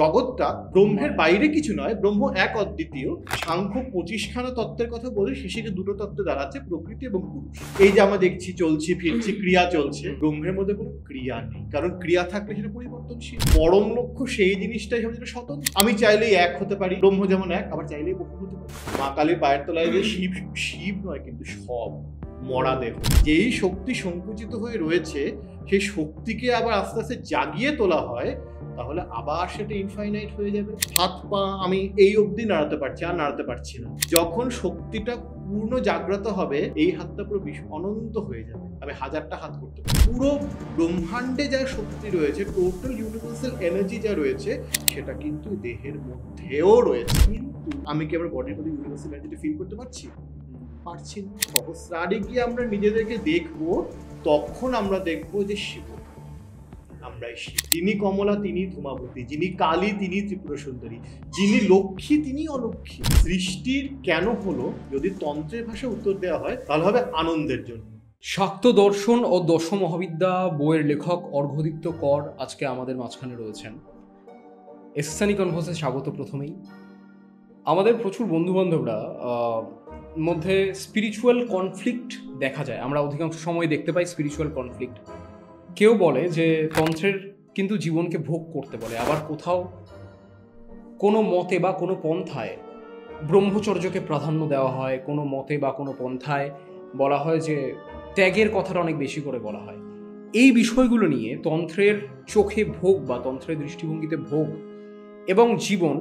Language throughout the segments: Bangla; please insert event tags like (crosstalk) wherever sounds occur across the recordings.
জগৎটা ব্রহ্মের বাইরে কিছু নয় ব্রহ্ম এক অদ্বিতীয় সাংখ্য পঁচিশখানা তত্ত্বের কথা বলে শেষে দুটো তত্ত্ব দাঁড়াচ্ছে প্রকৃতি এবং পুরুষ এই যে আমরা দেখছি চলছি ফিরছি ক্রিয়া চলছে ব্রহ্মের মধ্যে কোনো ক্রিয়া নেই কারণ ক্রিয়া থাকলে সেটা পরিবর্তনশীল পরম লক্ষ্য সেই জিনিসটাই হবে যেটা স্বতন্ত্র আমি চাইলেই এক হতে পারি ব্রহ্ম যেমন এক আবার চাইলেই বহু হতে পারি মা কালীর পায়ের তলায় যে শিব শিব নয় কিন্তু সব মরা দেহ যেই শক্তি সংকুচিত হয়ে রয়েছে সেই শক্তিকে আবার আস্তে আস্তে জাগিয়ে তোলা হয় তাহলে আবার সেটা ইনফাইনাইট হয়ে যাবে হাত পা আমি এই অবধি নাড়াতে পারছি আর নাড়াতে পারছি না যখন শক্তিটা পূর্ণ জাগ্রত হবে এই হাতটা পুরো অনন্ত হয়ে যাবে আমি হাজারটা হাত করতে পারি পুরো ব্রহ্মাণ্ডে যা শক্তি রয়েছে টোটাল ইউনিভার্সাল এনার্জি যা রয়েছে সেটা কিন্তু দেহের মধ্যেও রয়েছে কিন্তু আমি কি আমার বডির মধ্যে ইউনিভার্সাল এনার্জিটা ফিল করতে পারছি পারছি না সহস্রারে গিয়ে আমরা নিজেদেরকে দেখবো তখন আমরা দেখবো যে শিব আমরা যিনি কমলা তিনি ধুমাবতী যিনি কালী তিনি ত্রিপুর সুন্দরী যিনি লক্ষ্মী তিনি অলক্ষ্মী সৃষ্টির কেন হলো যদি তন্ত্রের ভাষায় উত্তর দেওয়া হয় তাহলে হবে আনন্দের জন্য শাক্ত দর্শন ও দশ মহাবিদ্যা বইয়ের লেখক অর্ঘদীপ্ত কর আজকে আমাদের মাঝখানে রয়েছেন এসানি কনভার্সে স্বাগত প্রথমেই আমাদের প্রচুর বন্ধুবান্ধবরা মধ্যে স্পিরিচুয়াল কনফ্লিক্ট দেখা যায় আমরা অধিকাংশ সময় দেখতে পাই স্পিরিচুয়াল কনফ্লিক্ট কেউ বলে যে তন্ত্রের কিন্তু জীবনকে ভোগ করতে বলে আবার কোথাও কোনো মতে বা কোনো পন্থায় ব্রহ্মচর্যকে প্রাধান্য দেওয়া হয় কোনো মতে বা কোনো পন্থায় বলা হয় যে ত্যাগের কথাটা অনেক বেশি করে বলা হয় এই বিষয়গুলো নিয়ে তন্ত্রের চোখে ভোগ বা তন্ত্রের দৃষ্টিভঙ্গিতে ভোগ এবং জীবন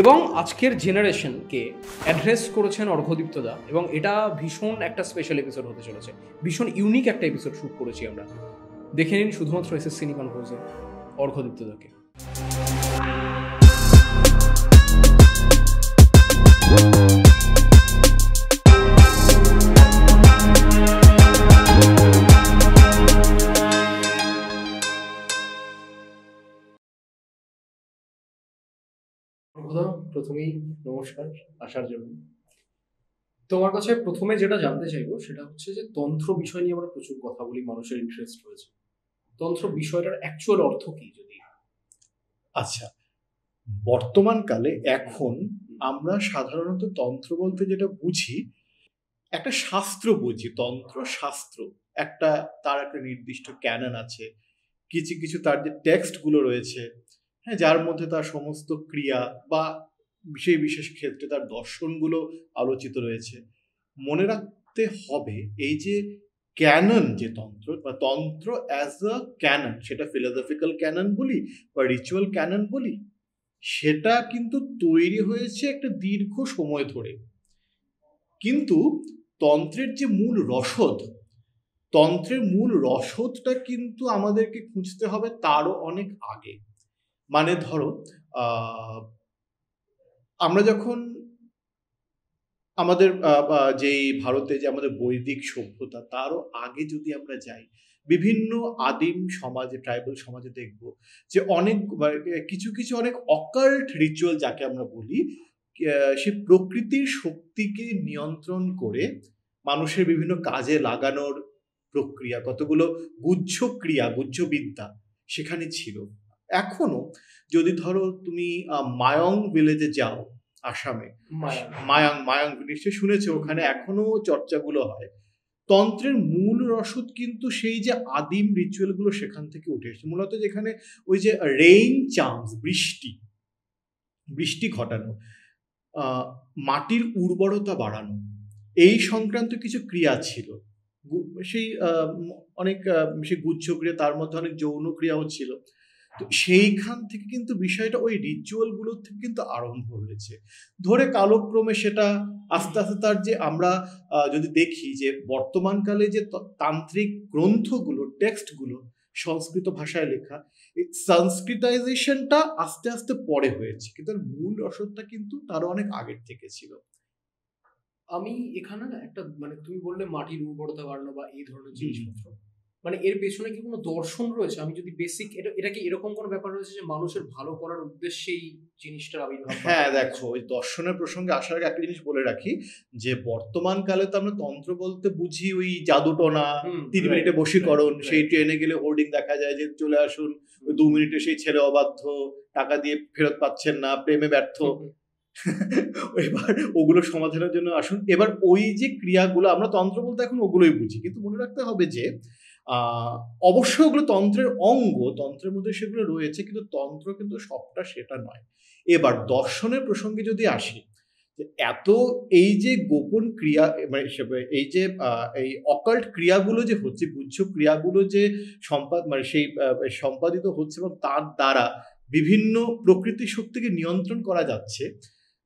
এবং আজকের জেনারেশনকে অ্যাড্রেস করেছেন অর্ঘদীপ্তদা এবং এটা ভীষণ একটা স্পেশাল এপিসোড হতে চলেছে ভীষণ ইউনিক একটা এপিসোড শ্যুট করেছি আমরা দেখে নিন শুধুমাত্র এসএস সিনি কনফোজে অর্ঘ্যদীপ্তদাকে প্রথমেই নমস্কার আসার জন্য তোমার কাছে প্রথমে যেটা জানতে চাইবো সেটা হচ্ছে যে তন্ত্র বিষয় নিয়ে আমরা প্রচুর কথা বলি মানুষের ইন্টারেস্ট রয়েছে তন্ত্র বিষয়টার অ্যাকচুয়াল অর্থ কি যদি আচ্ছা বর্তমানকালে এখন আমরা সাধারণত তন্ত্র বলতে যেটা বুঝি একটা শাস্ত্র বুঝি তন্ত্র শাস্ত্র একটা তার একটা নির্দিষ্ট ক্যানন আছে কিছু কিছু তার যে টেক্সটগুলো রয়েছে হ্যাঁ যার মধ্যে তার সমস্ত ক্রিয়া বা বিশেষ বিশেষ ক্ষেত্রে তার দর্শনগুলো আলোচিত রয়েছে মনে রাখতে হবে এই যে ক্যানন যে তন্ত্র বা তন্ত্র অ্যাজ আ ক্যানন সেটা ফিলোসফিক্যাল ক্যানন বলি বা রিচুয়াল ক্যানন বলি সেটা কিন্তু তৈরি হয়েছে একটা দীর্ঘ সময় ধরে কিন্তু তন্ত্রের যে মূল রসদ তন্ত্রের মূল রসদটা কিন্তু আমাদেরকে খুঁজতে হবে তারও অনেক আগে মানে ধরো আমরা যখন আমাদের যেই ভারতে যে আমাদের বৈদিক সভ্যতা তারও আগে যদি আমরা যাই বিভিন্ন আদিম সমাজে ট্রাইবাল সমাজে দেখব যে অনেক কিছু কিছু অনেক অকাল্ট রিচুয়াল যাকে আমরা বলি সে প্রকৃতির শক্তিকে নিয়ন্ত্রণ করে মানুষের বিভিন্ন কাজে লাগানোর প্রক্রিয়া কতগুলো গুজ্জ ক্রিয়া গুজ্জবিদ্যা সেখানে ছিল এখনো যদি ধরো তুমি মায়ং ভিলেজে যাও আসামে মায়াং মায়াং নিশ্চয় শুনেছে ওখানে এখনো চর্চাগুলো হয় তন্ত্রের মূল রসদ কিন্তু সেই যে আদিম রিচুয়ালগুলো সেখান থেকে উঠে এসেছে মূলত যেখানে ওই যে রেইন চান্স বৃষ্টি বৃষ্টি ঘটানো মাটির উর্বরতা বাড়ানো এই সংক্রান্ত কিছু ক্রিয়া ছিল সেই অনেক সেই গুচ্ছ ক্রিয়া তার মধ্যে অনেক যৌন ক্রিয়াও ছিল তো সেইখান থেকে কিন্তু বিষয়টা ওই রিচুয়ালগুলোর থেকে কিন্তু আরম্ভ হয়েছে ধরে কালক্রমে সেটা আস্তে আস্তে তার যে আমরা যদি দেখি যে বর্তমানকালে যে তান্ত্রিক গ্রন্থগুলো টেক্সটগুলো সংস্কৃত ভাষায় লেখা সংস্কৃতাইজেশনটা আস্তে আস্তে পরে হয়েছে কিন্তু তার মূল অসরটা কিন্তু তারও অনেক আগের থেকে ছিল আমি এখানে না একটা মানে তুমি বললে মাটির উর্বরতা বাড়ানো বা এই ধরনের জিনিসপত্র মানে এর পেছনে কি কোনো দর্শন রয়েছে আমি যদি বেসিক এটা এটা কি এরকম কোনো ব্যাপার রয়েছে যে মানুষের ভালো করার উদ্দেশ্যেই জিনিসটা আবির্ভাব হ্যাঁ দেখো ওই দর্শনের প্রসঙ্গে আসার আগে একটা জিনিস বলে রাখি যে বর্তমান কালে তো আমরা তন্ত্র বলতে বুঝি ওই জাদুটনা তিন মিনিটে বশীকরণ সেই ট্রেনে গেলে হোর্ডিং দেখা যায় যে চলে আসুন ওই দু মিনিটে সেই ছেলে অবাধ্য টাকা দিয়ে ফেরত পাচ্ছেন না প্রেমে ব্যর্থ (laughs) এবার ওগুলো সমাধানের জন্য আসুন এবার ওই যে ক্রিয়াগুলো আমরা তন্ত্র বলতে এখন ওগুলোই বুঝি কিন্তু মনে রাখতে হবে যে অবশ্যই ওগুলো তন্ত্রের অঙ্গ তন্ত্রের মধ্যে সেগুলো রয়েছে কিন্তু তন্ত্র কিন্তু সবটা সেটা নয় এবার দর্শনের প্রসঙ্গে যদি আসি এত এই যে গোপন ক্রিয়া মানে হিসেবে এই যে এই অকাল্ট ক্রিয়াগুলো যে হচ্ছে গুচ্ছ ক্রিয়াগুলো যে সম্পাদ মানে সেই সম্পাদিত হচ্ছে এবং তার দ্বারা বিভিন্ন প্রকৃতি শক্তিকে নিয়ন্ত্রণ করা যাচ্ছে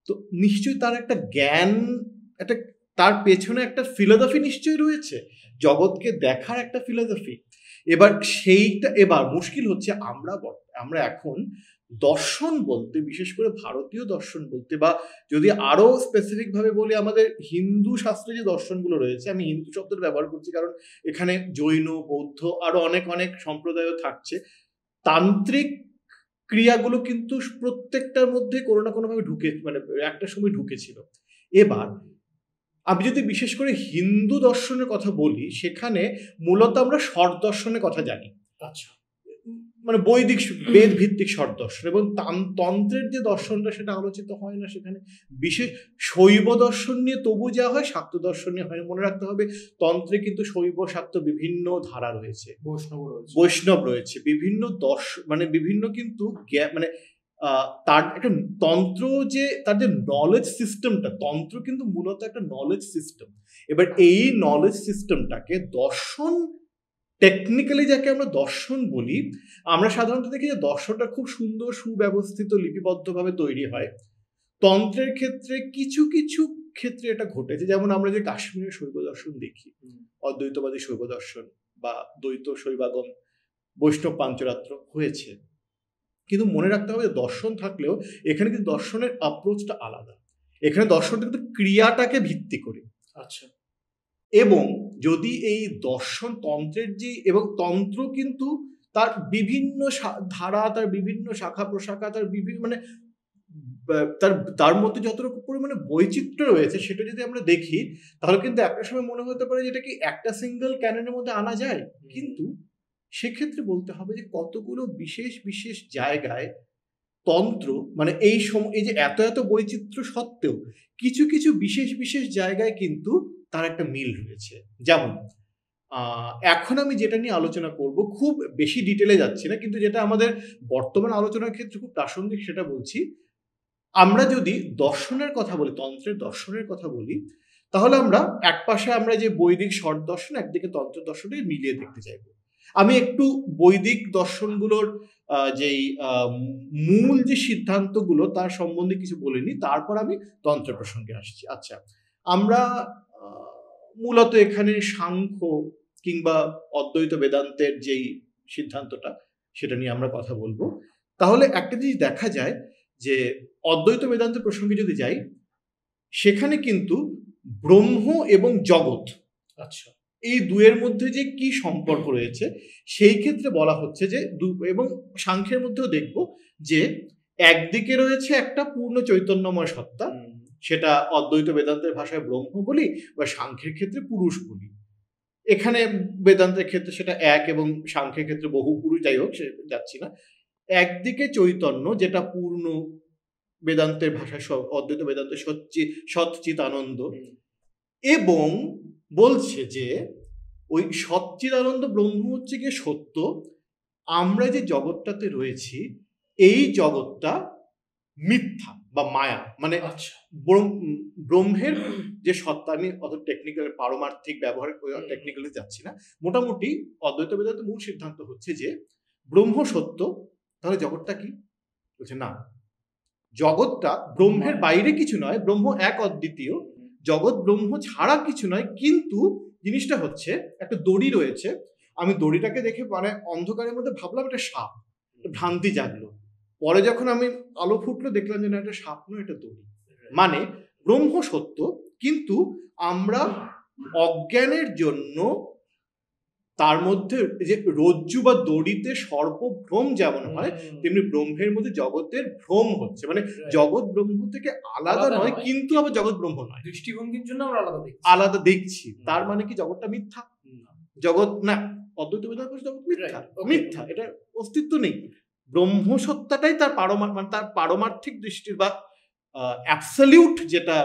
তো নিশ্চয়ই তার একটা জ্ঞান একটা তার পেছনে একটা ফিলোসফি নিশ্চয়ই রয়েছে জগৎকে দেখার একটা ফিলোসফি এবার সেইটা এবার মুশকিল হচ্ছে আমরা আমরা এখন দর্শন বলতে বিশেষ করে ভারতীয় দর্শন বলতে বা যদি আরো স্পেসিফিক ভাবে বলি আমাদের হিন্দু শাস্ত্রে যে দর্শনগুলো রয়েছে আমি হিন্দু শব্দের ব্যবহার করছি কারণ এখানে জৈন বৌদ্ধ আরো অনেক অনেক সম্প্রদায়ও থাকছে তান্ত্রিক ক্রিয়াগুলো কিন্তু প্রত্যেকটার মধ্যে কোনো না কোনোভাবে ঢুকে মানে একটা সময় ঢুকেছিল এবার আমি যদি বিশেষ করে হিন্দু দর্শনের কথা বলি সেখানে মূলত আমরা সর দর্শনের কথা জানি আচ্ছা মানে বৈদিক বেদ ভিত্তিক সর দর্শন এবং তন্ত্রের যে দর্শনটা সেটা আলোচিত হয় না সেখানে বিশেষ শৈব দর্শন নিয়ে তবু যা হয় শাক্ত দর্শন নিয়ে হয় মনে রাখতে হবে তন্ত্রে কিন্তু শৈব শাক্ত বিভিন্ন ধারা রয়েছে বৈষ্ণব রয়েছে বৈষ্ণব রয়েছে বিভিন্ন দর্শ মানে বিভিন্ন কিন্তু মানে তার একটা তন্ত্র যে তার যে নলেজ সিস্টেমটা তন্ত্র কিন্তু মূলত একটা নলেজ সিস্টেম এবার এই নলেজ সিস্টেমটাকে দর্শন টেকনিক্যালি যাকে আমরা দর্শন বলি আমরা সাধারণত দেখি যে দর্শনটা খুব সুন্দর সুব্যবস্থিত লিপিবদ্ধভাবে তৈরি হয় তন্ত্রের ক্ষেত্রে কিছু কিছু ক্ষেত্রে এটা ঘটেছে যেমন আমরা যে কাশ্মীরের শৈব দর্শন দেখি অদ্বৈতবাদী শৈব দর্শন বা দ্বৈত শৈবাগম বৈষ্ণব পাঞ্চরাত্র হয়েছে কিন্তু মনে রাখতে হবে যে দর্শন থাকলেও এখানে কিন্তু দর্শনের অ্যাপ্রোচটা আলাদা এখানে দর্শনটা কিন্তু ক্রিয়াটাকে ভিত্তি করে আচ্ছা এবং যদি এই দর্শন তন্ত্রের যে এবং তন্ত্র কিন্তু তার বিভিন্ন ধারা তার বিভিন্ন শাখা প্রশাখা তার বিভিন্ন মানে তার তার মধ্যে যত রকম পরিমাণে বৈচিত্র্য রয়েছে সেটা যদি আমরা দেখি তাহলে কিন্তু একটা সময় মনে হতে পারে যেটা কি একটা সিঙ্গেল ক্যাননের মধ্যে আনা যায় কিন্তু সেক্ষেত্রে বলতে হবে যে কতগুলো বিশেষ বিশেষ জায়গায় তন্ত্র মানে এই সময় এই যে এত এত বৈচিত্র্য সত্ত্বেও কিছু কিছু বিশেষ বিশেষ জায়গায় কিন্তু তার একটা মিল রয়েছে যেমন এখন আমি যেটা নিয়ে আলোচনা করব খুব বেশি ডিটেলে যাচ্ছি না কিন্তু যেটা আমাদের বর্তমান আলোচনার ক্ষেত্রে খুব প্রাসঙ্গিক সেটা বলছি আমরা যদি দর্শনের কথা বলি তন্ত্রের দর্শনের কথা বলি তাহলে আমরা এক পাশে আমরা যে বৈদিক ষট দর্শন একদিকে তন্ত্র দর্শনে মিলিয়ে দেখতে চাইবো আমি একটু বৈদিক দর্শনগুলোর যেই মূল যে সিদ্ধান্তগুলো তার সম্বন্ধে কিছু বলিনি তারপর আমি তন্ত্র প্রসঙ্গে আসছি আচ্ছা আমরা মূলত এখানে সাংখ্য কিংবা অদ্বৈত বেদান্তের যেই সিদ্ধান্তটা সেটা নিয়ে আমরা কথা বলবো তাহলে একটা জিনিস দেখা যায় যে অদ্বৈত বেদান্ত প্রসঙ্গে যদি যাই সেখানে কিন্তু ব্রহ্ম এবং জগৎ আচ্ছা এই দুয়ের মধ্যে যে কি সম্পর্ক রয়েছে সেই ক্ষেত্রে বলা হচ্ছে যে দু এবং সাংখ্যের মধ্যেও দেখব যে একদিকে রয়েছে একটা পূর্ণ চৈতন্যময় সত্তা সেটা অদ্বৈত বেদান্তের ভাষায় ব্রহ্ম বলি বা সাংখ্যের ক্ষেত্রে পুরুষ বলি এখানে বেদান্তের ক্ষেত্রে সেটা এক এবং সাংখ্যের ক্ষেত্রে বহু পুরুষ যাই হোক সে যাচ্ছি না একদিকে চৈতন্য যেটা পূর্ণ বেদান্তের ভাষায় অদ্বৈত বেদান্তের সচ্চি সৎচিত আনন্দ এবং বলছে যে ওই সচ্চিদানন্দ ব্রহ্ম হচ্ছে গিয়ে সত্য আমরা যে জগৎটাতে রয়েছি এই জগৎটা মিথ্যা বা মায়া মানে আচ্ছা। ব্রহ্মের যে সত্তা আমি অত টেকনিক্যাল পারমার্থিক ব্যবহার টেকনিক্যালি যাচ্ছি না মোটামুটি অদ্বৈত বেদান্ত মূল সিদ্ধান্ত হচ্ছে যে ব্রহ্ম সত্য তাহলে জগৎটা কি বলছে না জগৎটা ব্রহ্মের বাইরে কিছু নয় ব্রহ্ম এক অদ্বিতীয় জগৎ ব্রহ্ম ছাড়া কিছু নয় কিন্তু জিনিসটা হচ্ছে একটা দড়ি রয়েছে আমি দড়িটাকে দেখে মানে অন্ধকারের মধ্যে ভাবলাম এটা সাপ ভ্রান্তি জাগলো পরে যখন আমি আলো ফুটলো দেখলাম যে না এটা সাপ নয় এটা দড়ি মানে ব্রহ্ম সত্য কিন্তু আমরা অজ্ঞানের জন্য তার মধ্যে যে রজ্জু বা দড়িতে সর্বভ্রম যেমন হয় তেমনি ব্রহ্মের মধ্যে জগতের ভ্রম হচ্ছে মানে জগৎ ব্রহ্ম থেকে আলাদা নয় কিন্তু আবার জগৎ ব্রহ্ম নয় দৃষ্টিভঙ্গির জন্য আমরা আলাদা দেখছি আলাদা দেখছি তার মানে কি জগৎটা মিথ্যা জগৎ না অদ্বৈত বেদান্ত জগৎ মিথ্যা মিথ্যা এটা অস্তিত্ব নেই ব্রহ্ম সত্তাটাই তার পারমা মানে তার পারমার্থিক দৃষ্টির বা অ্যাবসলিউট যেটা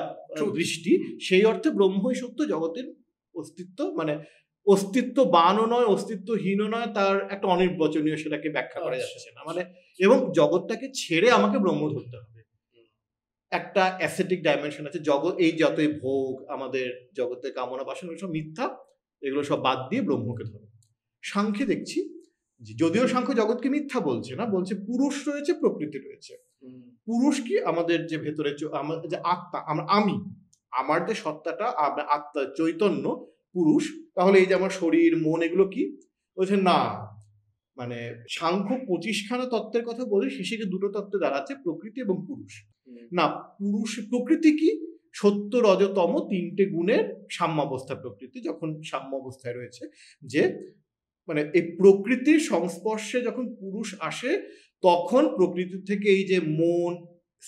দৃষ্টি সেই অর্থে ব্রহ্মই সত্য জগতের অস্তিত্ব মানে বানও নয় অস্তিত্বহীনও নয় তার একটা অনির্বচনীয় সেটাকে ব্যাখ্যা করা যাচ্ছে না মানে এবং জগৎটাকে ছেড়ে আমাকে ব্রহ্ম ধরতে হবে একটা অ্যাসেটিক ডাইমেনশন আছে জগৎ এই যতই ভোগ আমাদের জগতের কামনা বাসন সব মিথ্যা এগুলো সব বাদ দিয়ে ব্রহ্মকে ধরো সাংখ্যে দেখছি যদিও সাংখ্য জগৎকে মিথ্যা বলছে না বলছে পুরুষ রয়েছে প্রকৃতি রয়েছে পুরুষ কি আমাদের যে ভেতরে যে আত্মা আমরা আমি আমার যে সত্তাটা আত্মা চৈতন্য পুরুষ তাহলে এই যে আমার শরীর মন এগুলো কি বলছে না মানে সাংখ্য পঁচিশখানা তত্ত্বের কথা বলে শেষে দুটো তত্ত্বে দাঁড়াচ্ছে প্রকৃতি এবং পুরুষ না পুরুষ প্রকৃতি কি সত্য রজতম তিনটে গুণের সাম্যাবস্থা প্রকৃতি যখন সাম্য অবস্থায় রয়েছে যে মানে এই প্রকৃতির সংস্পর্শে যখন পুরুষ আসে তখন প্রকৃতি থেকে এই যে মন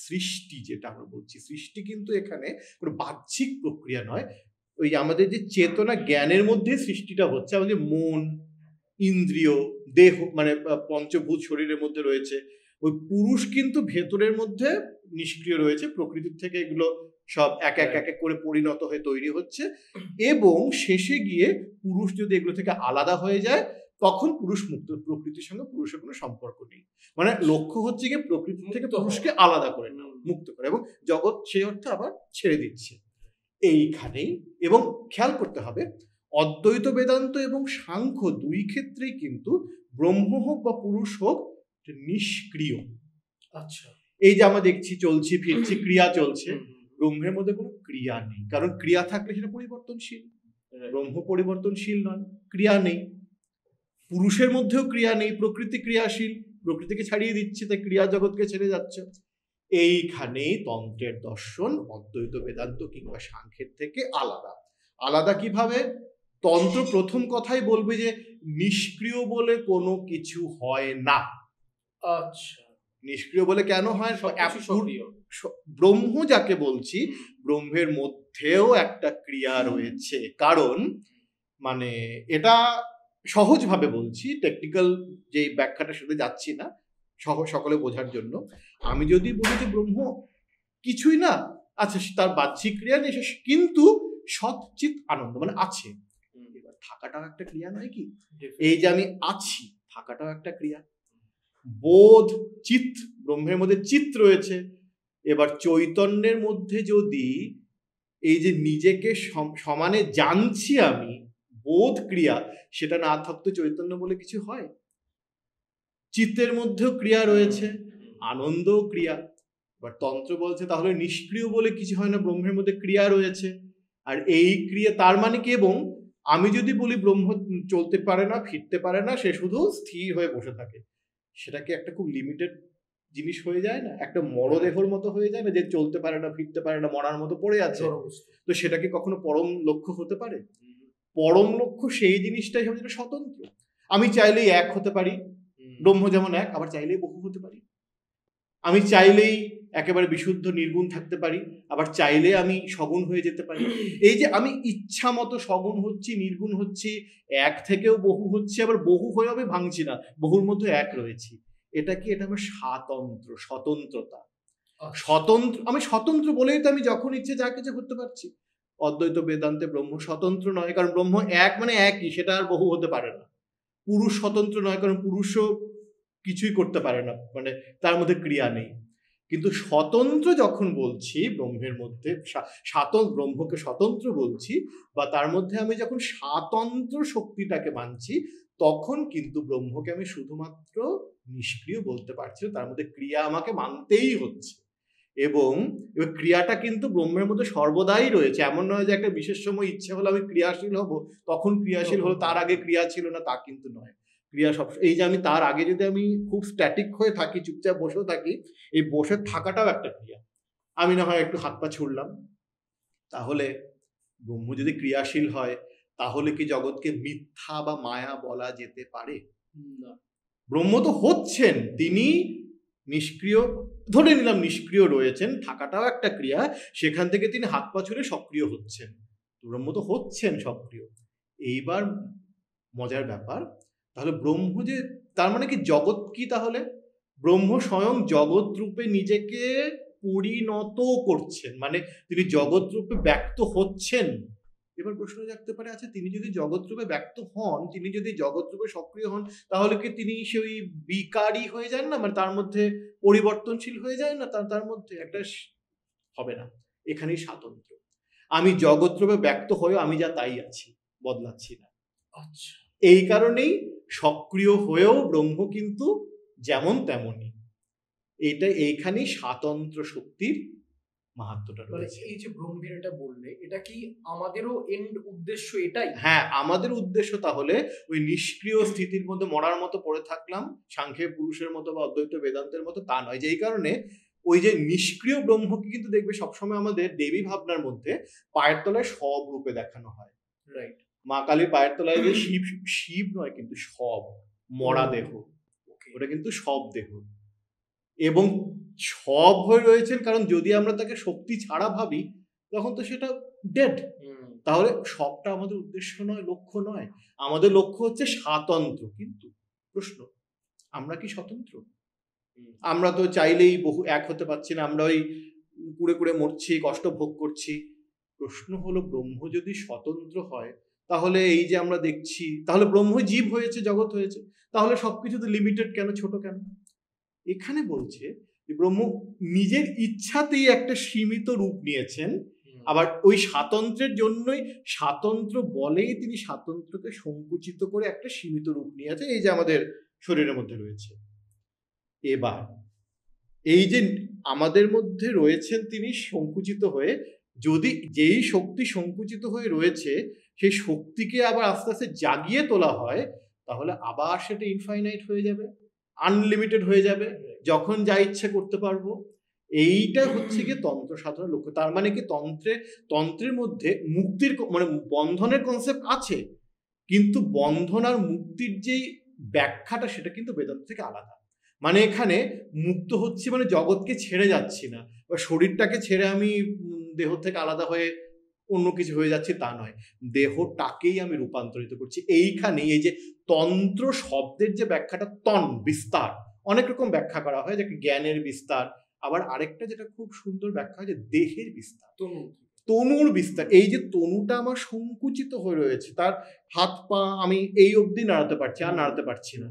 সৃষ্টি যেটা আমরা বলছি সৃষ্টি কিন্তু এখানে কোনো বাহ্যিক প্রক্রিয়া নয় ওই আমাদের যে চেতনা জ্ঞানের মধ্যে সৃষ্টিটা হচ্ছে আমাদের মন ইন্দ্রিয় দেহ মানে পঞ্চভূত শরীরের মধ্যে রয়েছে ওই পুরুষ কিন্তু ভেতরের মধ্যে নিষ্ক্রিয় রয়েছে প্রকৃতির থেকে এগুলো সব এক এক এক করে পরিণত হয়ে তৈরি হচ্ছে এবং শেষে গিয়ে পুরুষ যদি এগুলো থেকে আলাদা হয়ে যায় তখন পুরুষ মুক্ত প্রকৃতির সঙ্গে পুরুষের কোনো সম্পর্ক নেই মানে লক্ষ্য হচ্ছে গিয়ে প্রকৃতির থেকে পুরুষকে আলাদা করে না মুক্ত করে এবং জগৎ সেই অর্থে আবার ছেড়ে দিচ্ছে এইখানেই এবং খেয়াল করতে হবে অদ্বৈত বেদান্ত এবং সাংখ্য দুই ক্ষেত্রেই কিন্তু ব্রহ্ম হোক বা পুরুষ হোক নিষ্ক্রিয় আচ্ছা এই যে আমরা দেখছি চলছি ফিরছি (clears throat) ক্রিয়া চলছে ব্রহ্মের মধ্যে কোনো ক্রিয়া নেই কারণ ক্রিয়া থাকলে সেটা পরিবর্তনশীল ব্রহ্ম পরিবর্তনশীল নয় ক্রিয়া নেই পুরুষের মধ্যেও ক্রিয়া নেই প্রকৃতি ক্রিয়াশীল প্রকৃতিকে ছাড়িয়ে দিচ্ছে তাই ক্রিয়া জগৎকে ছেড়ে যাচ্ছে এইখানেই তন্ত্রের দর্শন অদ্বৈত বেদান্ত কিংবা সাংখ্যের থেকে আলাদা আলাদা কিভাবে তন্ত্র প্রথম কথাই বলবে যে নিষ্ক্রিয় বলে কোনো কিছু হয় না আচ্ছা নিষ্ক্রিয় বলে কেন হয় ব্রহ্ম যাকে বলছি ব্রহ্মের মধ্যেও একটা ক্রিয়া রয়েছে কারণ মানে এটা সহজভাবে বলছি টেকনিক্যাল যে ব্যাখ্যাটার সাথে যাচ্ছি না সকলে বোঝার জন্য আমি যদি বলি যে ব্রহ্ম কিছুই না আচ্ছা তার বাহ্যিক ক্রিয়া নেই কিন্তু সৎচিৎ আনন্দ মানে আছে এবার থাকাটাও একটা ক্রিয়া নয় কি এই যে আমি আছি থাকাটাও একটা ক্রিয়া বোধ চিত ব্রহ্মের মধ্যে চিত রয়েছে এবার চৈতন্যের মধ্যে যদি এই যে নিজেকে সমানে জানছি আমি বোধ ক্রিয়া সেটা না থাকতে চৈতন্য বলে কিছু হয় চিত্তের মধ্যেও ক্রিয়া রয়েছে আনন্দও ক্রিয়া এবার তন্ত্র বলছে তাহলে নিষ্ক্রিয় বলে কিছু হয় না ব্রহ্মের মধ্যে ক্রিয়া রয়েছে আর এই ক্রিয়া তার মানে কি এবং আমি যদি বলি ব্রহ্ম চলতে পারে না ফিরতে পারে না সে শুধু স্থির হয়ে বসে থাকে সেটাকে একটা খুব লিমিটেড জিনিস হয়ে যায় না একটা মরদেহর মতো হয়ে যায় না যে চলতে পারে না ফিরতে পারে না মরার মতো পড়ে আছে তো সেটাকে কখনো পরম লক্ষ্য হতে পারে পরম লক্ষ্য সেই জিনিসটাই হবে যেটা স্বতন্ত্র আমি চাইলেই এক হতে পারি ব্রহ্ম যেমন এক আবার চাইলেই বহু হতে পারি আমি চাইলেই একেবারে বিশুদ্ধ নির্গুণ থাকতে পারি আবার চাইলে আমি সগুণ হয়ে যেতে পারি (clears throat) এই যে আমি ইচ্ছা মতো সগুণ হচ্ছি নির্গুণ হচ্ছি এক থেকেও বহু হচ্ছে আবার বহু হয়ে আমি ভাঙছি না বহুর মধ্যে এক রয়েছি এটা কি এটা আমার স্বাতন্ত্র স্বতন্ত্রতা আচ্ছা। স্বতন্ত্র আমি স্বতন্ত্র বলেই তো আমি যখন ইচ্ছে যা কিছু করতে পারছি অদ্বৈত বেদান্তে ব্রহ্ম স্বতন্ত্র নয় কারণ ব্রহ্ম এক মানে একই সেটা আর বহু হতে পারে না পুরুষ স্বতন্ত্র নয় কারণ পুরুষও কিছুই করতে পারে না মানে তার মধ্যে ক্রিয়া নেই কিন্তু স্বতন্ত্র যখন বলছি ব্রহ্মের মধ্যে স্বতন্ত্র ব্রহ্মকে স্বতন্ত্র বলছি বা তার মধ্যে আমি যখন স্বাতন্ত্র শক্তিটাকে মানছি তখন কিন্তু ব্রহ্মকে আমি শুধুমাত্র নিষ্ক্রিয় বলতে পারছি তার মধ্যে ক্রিয়া আমাকে মানতেই হচ্ছে এবং এবার ক্রিয়াটা কিন্তু ব্রহ্মের মধ্যে সর্বদাই রয়েছে এমন নয় যে একটা বিশেষ সময় ইচ্ছে হলো আমি ক্রিয়াশীল হব তখন ক্রিয়াশীল হলো তার আগে ক্রিয়া ছিল না তা কিন্তু নয় ক্রিয়া সব এই যে আমি তার আগে যদি আমি খুব স্ট্যাটিক হয়ে থাকি চুপচাপ বসেও থাকি এই বসে থাকাটাও একটা ক্রিয়া আমি না হয় একটু হাত পা ছুড়লাম তাহলে ব্রহ্ম যদি ক্রিয়াশীল হয় তাহলে কি জগৎকে মিথ্যা বা মায়া বলা যেতে পারে ব্রহ্ম তো হচ্ছেন তিনি নিষ্ক্রিয় ধরে নিলাম নিষ্ক্রিয় রয়েছেন থাকাটাও একটা ক্রিয়া সেখান থেকে তিনি হাত পা ছুড়ে সক্রিয় হচ্ছেন ব্রহ্ম তো হচ্ছেন সক্রিয় এইবার মজার ব্যাপার তাহলে ব্রহ্ম যে তার মানে কি জগৎ কি তাহলে ব্রহ্ম স্বয়ং জগৎ রূপে নিজেকে পরিণত করছেন মানে তিনি জগৎ রূপে ব্যক্ত হচ্ছেন এবার প্রশ্ন জাগতে পারে আছে আচ্ছা তিনি যদি জগৎ রূপে ব্যক্ত হন তিনি যদি জগৎ রূপে সক্রিয় হন তাহলে কি তিনি সেই বিকারী হয়ে যান না মানে তার মধ্যে পরিবর্তনশীল হয়ে যায় না তার তার মধ্যে একটা হবে না এখানেই স্বাতন্ত্র্য আমি জগৎ রূপে ব্যক্ত হয়েও আমি যা তাই আছি বদলাচ্ছি না আচ্ছা এই কারণেই সক্রিয় হয়েও ব্রহ্ম কিন্তু যেমন তেমনই এটা এইখানেই স্বাতন্ত্র শক্তির মাহাত্মটা মানে রয়েছে এই যে ব্রহ্মের এটা বললে এটা কি আমাদেরও এন্ড উদ্দেশ্য এটাই হ্যাঁ আমাদের উদ্দেশ্য তাহলে ওই নিষ্ক্রিয় স্থিতির মধ্যে মরার মতো পড়ে থাকলাম সাংখ্যে পুরুষের মতো বা অদ্বৈত বেদান্তের মতো তা নয় যেই কারণে ওই যে নিষ্ক্রিয় ব্রহ্মকে কিন্তু দেখবে সবসময় আমাদের দেবী ভাবনার মধ্যে পায়ের তলায় সব রূপে দেখানো হয় রাইট মা কালী পায়ের তলায় যে শিব শিব নয় কিন্তু সব মরা দেহ ওটা কিন্তু সব দেহ এবং সব হয়ে রয়েছেন কারণ যদি আমরা তাকে শক্তি ছাড়া ভাবি তখন তো সেটা ডেড তাহলে সবটা আমাদের উদ্দেশ্য নয় লক্ষ্য নয় আমাদের লক্ষ্য হচ্ছে স্বাতন্ত্র কিন্তু প্রশ্ন আমরা কি স্বতন্ত্র আমরা তো চাইলেই বহু এক হতে পারছি না আমরা ওই কুড়ে কুড়ে মরছি কষ্ট ভোগ করছি প্রশ্ন হলো ব্রহ্ম যদি স্বতন্ত্র হয় তাহলে এই যে আমরা দেখছি তাহলে ব্রহ্ম জীব হয়েছে জগৎ হয়েছে তাহলে সবকিছু তো লিমিটেড কেন ছোট কেন এখানে বলছে যে ব্রহ্ম নিজের ইচ্ছাতেই একটা সীমিত রূপ নিয়েছেন আবার ওই স্বাতন্ত্রের জন্যই স্বাতন্ত্র বলেই তিনি স্বাতন্ত্রকে সংকুচিত করে একটা সীমিত রূপ নিয়েছে এই যে আমাদের শরীরের মধ্যে রয়েছে এবার এই যে আমাদের মধ্যে রয়েছেন তিনি সংকুচিত হয়ে যদি যেই শক্তি সংকুচিত হয়ে রয়েছে সেই শক্তিকে আবার আস্তে আস্তে জাগিয়ে তোলা হয় তাহলে আবার সেটা ইনফাইনাইট হয়ে যাবে আনলিমিটেড হয়ে যাবে যখন যা ইচ্ছে করতে পারবো এইটা হচ্ছে কি তন্ত্র সাধনার লক্ষ্য তার মানে কি তন্ত্রে তন্ত্রের মধ্যে মুক্তির মানে বন্ধনের কনসেপ্ট আছে কিন্তু বন্ধন আর মুক্তির যেই ব্যাখ্যাটা সেটা কিন্তু বেদান্ত থেকে আলাদা মানে এখানে মুক্ত হচ্ছে মানে জগৎকে ছেড়ে যাচ্ছি না বা শরীরটাকে ছেড়ে আমি দেহ থেকে আলাদা হয়ে অন্য কিছু হয়ে যাচ্ছে তা নয় দেহটাকেই আমি রূপান্তরিত করছি এইখানে এই যে তন্ত্র শব্দের যে ব্যাখ্যাটা তন বিস্তার অনেক রকম ব্যাখ্যা করা হয় যে জ্ঞানের বিস্তার আবার আরেকটা যেটা খুব সুন্দর ব্যাখ্যা হয় যে দেহের বিস্তার তনুর বিস্তার এই যে তনুটা আমার সংকুচিত হয়ে রয়েছে তার হাত পা আমি এই অবধি নাড়াতে পারছি আর নাড়াতে পারছি না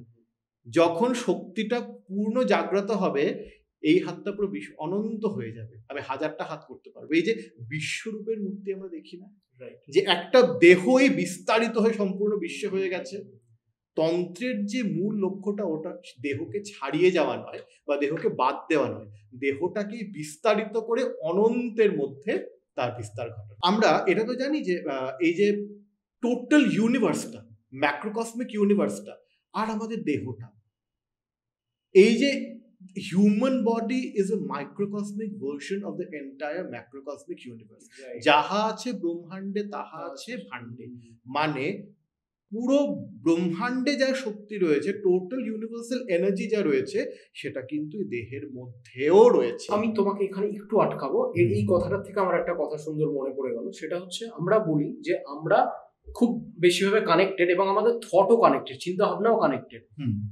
যখন শক্তিটা পূর্ণ জাগ্রত হবে এই হাতটা পুরো বিশ্ব অনন্ত হয়ে যাবে আমি হাজারটা হাত করতে পারবো এই যে বিশ্বরূপের মূর্তি আমরা দেখি না যে একটা দেহই বিস্তারিত হয়ে সম্পূর্ণ বিশ্বে হয়ে গেছে তন্ত্রের যে মূল লক্ষ্যটা ওটা দেহকে ছাড়িয়ে যাওয়া নয় বা দেহকে বাদ দেওয়া নয় দেহটাকে বিস্তারিত করে অনন্তের মধ্যে তার বিস্তার ঘটে আমরা এটা তো জানি যে এই যে টোটাল ইউনিভার্সটা ম্যাক্রোকসমিক ইউনিভার্সটা আর আমাদের দেহটা এই যে human body is a microcosmic version of the entire macrocosmic universe যাহা আছে ব্রহ্মাণ্ডে তাহা আছে ভান্ডে মানে পুরো ব্রহ্মাণ্ডে যা শক্তি রয়েছে টোটাল ইউনিভার্সাল এনার্জি যা রয়েছে সেটা কিন্তু দেহের মধ্যেও রয়েছে আমি তোমাকে এখানে একটু আটকাবো এই কথাটা থেকে আমার একটা কথা সুন্দর মনে পড়ে গেল সেটা হচ্ছে আমরা বলি যে আমরা খুব বেশিভাবে কানেক্টেড এবং আমাদের থটও কানেক্টেড চিন্তা ভাবনাও কানেক্টেড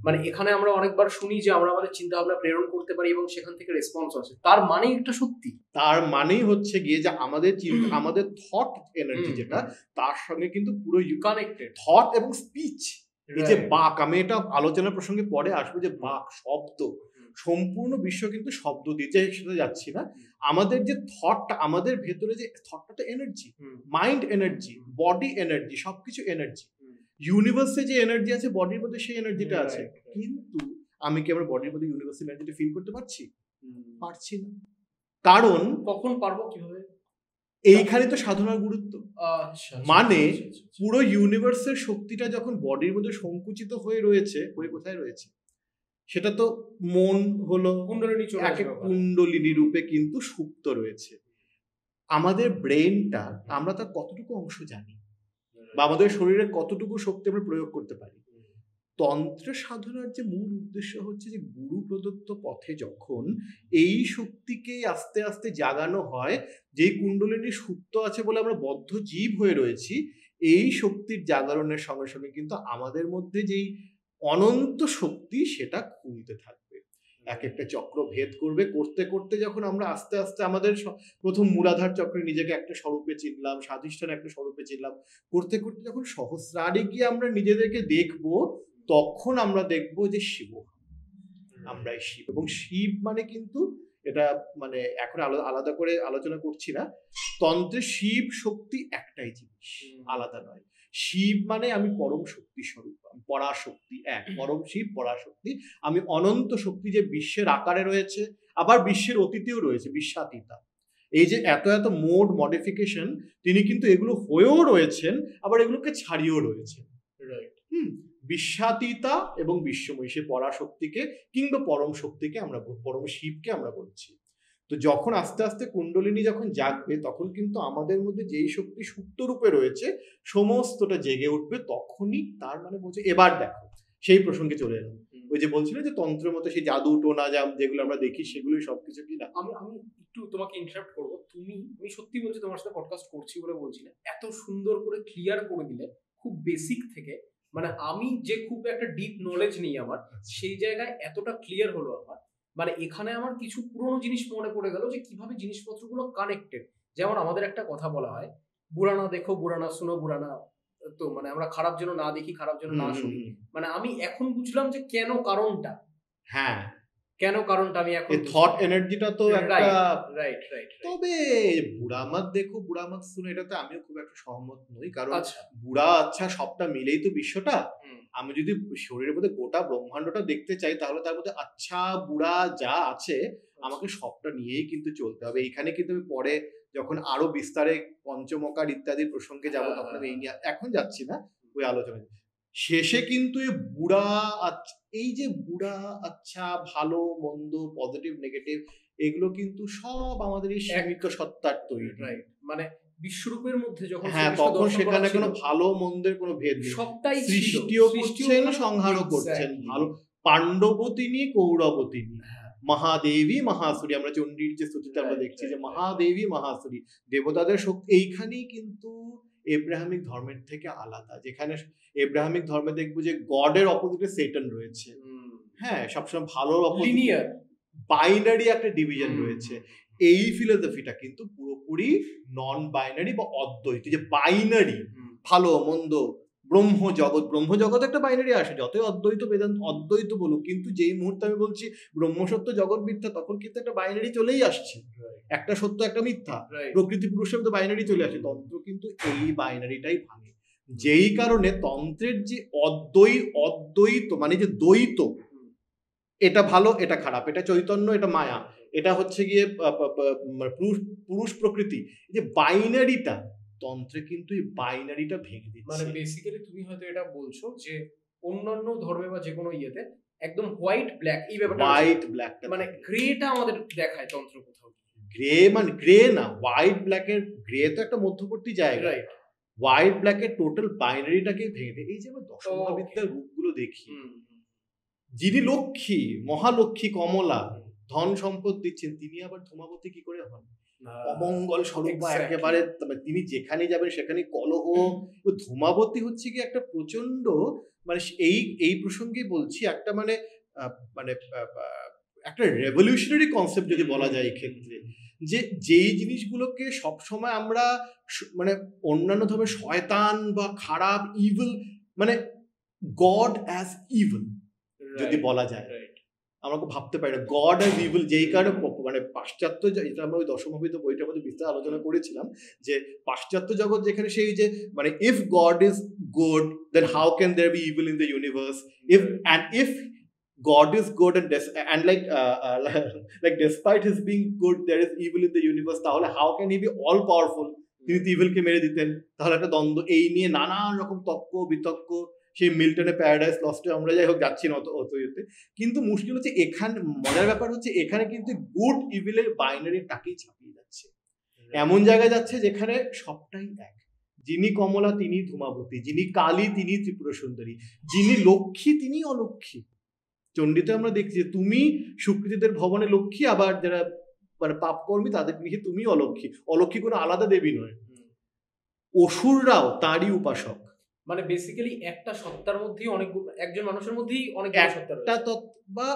মানে এখানে আমরা অনেকবার শুনি যে আমরা আমাদের চিন্তা ভাবনা প্রেরণ করতে পারি এবং সেখান থেকে রেসপন্স আসে তার মানেই একটা সত্যি তার মানেই হচ্ছে গিয়ে যে আমাদের চিন্তা আমাদের থট এনার্জি যেটা তার সঙ্গে কিন্তু পুরো ইউ কানেক্টেড থট এবং স্পিচ এই যে বাক আমি এটা আলোচনার প্রসঙ্গে পরে আসবো যে বাক শব্দ সম্পূর্ণ বিশ্ব কিন্তু শব্দ দিতে সেটা যাচ্ছি না আমাদের যে থটটা আমাদের ভেতরে যে থটটা তো energy mind energy body energy সবকিছু এনার্জি ইউনিভার্সে যে এনার্জি আছে বডির মধ্যে সেই এনার্জিটা আছে কিন্তু আমি কি আমার বডির মধ্যে ইউনিভার্সের এনার্জিটা ফিল করতে পারছি পারছি না কারণ কখন পারবো কিভাবে এইখানে তো সাধনার গুরুত্ব আচ্ছা, আচ্ছা, মানে আচ্ছা, পুরো ইউনিভার্সের শক্তিটা যখন বডির মধ্যে সংকুচিত হয়ে রয়েছে ওই কোথায় রয়েছে সেটা তো মন হলো কুণ্ডলিনী চলে কুণ্ডলিনী রূপে কিন্তু সুপ্ত রয়েছে আমাদের ব্রেনটা আমরা তার কতটুকু অংশ জানি বা আমাদের শরীরে কতটুকু শক্তি আমরা প্রয়োগ করতে পারি তন্ত্র সাধনার যে মূল উদ্দেশ্য হচ্ছে যে গুরু প্রদত্ত পথে যখন এই শক্তিকে আস্তে আস্তে জাগানো হয় যেই কুণ্ডলিনী সুপ্ত আছে বলে আমরা বদ্ধ জীব হয়ে রয়েছি এই শক্তির জাগরণের সঙ্গে সঙ্গে কিন্তু আমাদের মধ্যে যেই অনন্ত শক্তি সেটা খুলতে থাকবে এক একটা চক্র ভেদ করবে করতে করতে যখন আমরা আস্তে আস্তে আমাদের প্রথম মূলাধার চক্রে নিজেকে একটা স্বরূপে চিনলাম স্বাধিষ্ঠানে একটা স্বরূপে চিনলাম করতে করতে যখন সহস্রারে গিয়ে আমরা নিজেদেরকে দেখব তখন আমরা দেখব যে শিব আমরা শিব এবং শিব মানে কিন্তু এটা মানে এখন আলাদা করে আলোচনা করছি না তন্ত্রে শিব শক্তি একটাই জিনিস আলাদা নয় শিব মানে আমি পরম শক্তি স্বরূপ পরাশক্তি এক পরম শিব পরাশক্তি আমি অনন্ত শক্তি যে বিশ্বের আকারে রয়েছে আবার বিশ্বের অতীতেও রয়েছে বিশ্বাতীতা এই যে এত এত মোড মডিফিকেশন তিনি কিন্তু এগুলো হয়েও রয়েছেন আবার এগুলোকে ছাড়িয়েও রয়েছেন রাইট হুম বিশ্বাতীতা এবং বিশ্বময়ী সে পরাশক্তিকে কিংবা পরম শক্তিকে আমরা পরম শিবকে আমরা বলছি তো যখন আস্তে আস্তে কুণ্ডলিনী যখন জাগবে তখন কিন্তু আমাদের মধ্যে যেই শক্তি সুপ্ত রূপে রয়েছে সমস্তটা জেগে উঠবে তখনই তার মানে বলছে এবার দেখো সেই প্রসঙ্গে চলে এলাম ওই যে বলছিল যে তন্ত্রের মতো সেই জাদু টোনা জাম যেগুলো আমরা দেখি সেগুলোই সবকিছু কি না আমি আমি একটু তোমাকে ইন্টারাপ্ট করবো তুমি আমি সত্যি বলছি তোমার সাথে পডকাস্ট করছি বলে বলছিলে এত সুন্দর করে ক্লিয়ার করে দিলে খুব বেসিক থেকে মানে আমি যে খুব একটা ডিপ নলেজ নেই আমার আচ্ছা। সেই জায়গায় এতটা ক্লিয়ার হলো আমার মানে এখানে আমার কিছু পুরনো জিনিস মনে পড়ে গেল যে কিভাবে জিনিসপত্রগুলো কানেক্টেড যেমন আমাদের একটা কথা বলা হয় বুড়ানা দেখো বুড়ানা শুনো বুড়ানা তো মানে আমরা খারাপ যেন না দেখি খারাপ যেন না শুনি মানে আমি এখন বুঝলাম যে কেন কারণটা হ্যাঁ কেন কারণটা আমি এখন থট এনার্জিটা তো একটা রাইট রাইট তবে বুড়ামাত দেখো বুড়ামাত শুনে এটাতে আমিও খুব একটা সহমত নই কারণ আচ্ছা। বুড়া আচ্ছা সবটা মিলেই তো বিশ্বটা আমি যদি শরীরের মধ্যে গোটা ব্রহ্মাণ্ডটা দেখতে চাই তাহলে তার মধ্যে আচ্ছা বুড়া যা আছে আচ্ছা। আমাকে সবটা নিয়েই কিন্তু চলতে হবে এখানে কিন্তু আমি পরে যখন আরো বিস্তারে পঞ্চমকার ইত্যাদি প্রসঙ্গে যাবো তখন আমি এখন যাচ্ছি না ওই আলোচনায় শেষে কিন্তু এই বুড়া আচ্ছা, এই যে বুড়া আচ্ছা ভালো মন্দ পজিটিভ নেগেটিভ এগুলো কিন্তু সব আমাদের এই সামিক্য সত্তার তৈরি রাইট মানে বিশ্বরূপের মধ্যে যখন হ্যাঁ তখন সেখানে কোনো ভালো মন্দের কোনো ভেদ সবটাই সৃষ্টিও করছেন সংহারও করছেন ভালো পাণ্ডব তিনি কৌরব তিনি হ্যাঁ। মহাদেবী মহাসুরী আমরা চণ্ডীর যে স্তুতিতে আমরা দেখছি যে মহাদেবী মহাসুরী দেবতাদের শক্তি এইখানেই কিন্তু এব্রাহামিক ধর্মের থেকে আলাদা যেখানে এব্রাহামিক ধর্মে দেখবো যে গডের অপোজিটে সেটন রয়েছে হ্যাঁ সবসময় ভালোর অপোজিট বাইনারি একটা ডিভিশন রয়েছে এই ফিলোসফিটা কিন্তু পুরোপুরি নন বাইনারি বা অদ্বৈত যে বাইনারি ভালো মন্দ ব্রহ্ম জগৎ ব্রহ্ম জগৎ একটা বাইনারি আসে যতই অদ্বৈত বেদান্ত অদ্বৈত বলুক কিন্তু যেই মুহূর্তে আমি বলছি ব্রহ্মসত্য জগৎ মিথ্যা তখন কিন্তু একটা বাইনারি চলেই আসছে একটা সত্য একটা মিথ্যা প্রকৃতি পুরুষের তো বাইনারি চলে আসে তন্ত্র কিন্তু এই বাইনারিটাই ভাঙে যেই কারণে তন্ত্রের যে অদ্বৈ অদ্বৈত মানে যে দ্বৈত এটা ভালো এটা খারাপ এটা চৈতন্য এটা মায়া এটা হচ্ছে গিয়ে মানে পুরুষ পুরুষ প্রকৃতি যে বাইনারিটা তন্ত্রে কিন্তু এই বাইনারিটা ভেঙে দিচ্ছে মানে বেসিক্যালি তুমি হয়তো এটা বলছো যে অন্যান্য ধর্মে বা যে কোনো ইয়েতে একদম হোয়াইট ব্ল্যাক এই ব্যাপারটা হোয়াইট ব্ল্যাক মানে গ্রেটা আমাদের দেখায় তন্ত্র কোথাও গ্রে মানে গ্রে না হোয়াইট ব্ল্যাকের গ্রে তো একটা মধ্যবর্তী জায়গা রাইট হোয়াইট ব্ল্যাকের টোটাল বাইনারিটাকে ভেঙে দেয় এই যে আমরা দশমাবিদ্যার রূপগুলো দেখি যিনি লক্ষ্মী মহালক্ষ্মী কমলা ধন সম্পদ দিচ্ছেন তিনি আবার ধূমাবতী কি করে হন অমঙ্গল স্বরূপ বা একেবারে তিনি যেখানে যাবেন সেখানে কলহ ধূমাবতী হচ্ছে কি একটা প্রচন্ড মানে এই এই প্রসঙ্গে বলছি একটা মানে মানে একটা রেভলিউশনারি কনসেপ্ট যদি বলা যায় ক্ষেত্রে যে যেই জিনিসগুলোকে সবসময় আমরা মানে অন্যান্য ধর্মে শয়তান বা খারাপ ইভিল মানে গড অ্যাজ ইভিল যদি বলা যায় আমরা ভাবতে পারি না গড আর ইভিল যেই কারণে মানে পাশ্চাত্য এটা আমরা ওই দশমবিত বইটার মধ্যে বিস্তার আলোচনা করেছিলাম যে পাশ্চাত্য জগৎ যেখানে সেই যে মানে if God is good then how can there be evil in the universe if and if God is good and and like like despite uh, being good there is evil in the universe তাহলে how can he be all powerful তিনি তো ইভিলকে মেরে দিতেন তাহলে একটা দ্বন্দ্ব এই নিয়ে নানান রকম তর্ক বিতর্ক সেই মিল্টনে প্যারাডাইস লস্টে আমরা যাই হোক যাচ্ছি না অত অত কিন্তু মুশকিল হচ্ছে এখানে মজার ব্যাপার হচ্ছে এখানে কিন্তু গুড ইভিলের বাইনারি তাকেই ছাপিয়ে যাচ্ছে এমন জায়গায় যাচ্ছে যেখানে সবটাই এক যিনি কমলা তিনি ধূমাবতী যিনি কালী তিনি ত্রিপুরা সুন্দরী যিনি লক্ষ্মী তিনি অলক্ষ্মী চণ্ডীতে আমরা দেখছি যে তুমি সুকৃতিদের ভবনে লক্ষ্মী আবার যারা মানে পাপকর্মী তাদের নিয়ে তুমি অলক্ষ্মী অলক্ষ্মী কোনো আলাদা দেবী নয় অসুররাও তারই উপাসক মানে বেসিক্যালি একটা সত্তার মধ্যেই অনেক একজন মানুষের মধ্যেই অনেক একটা বা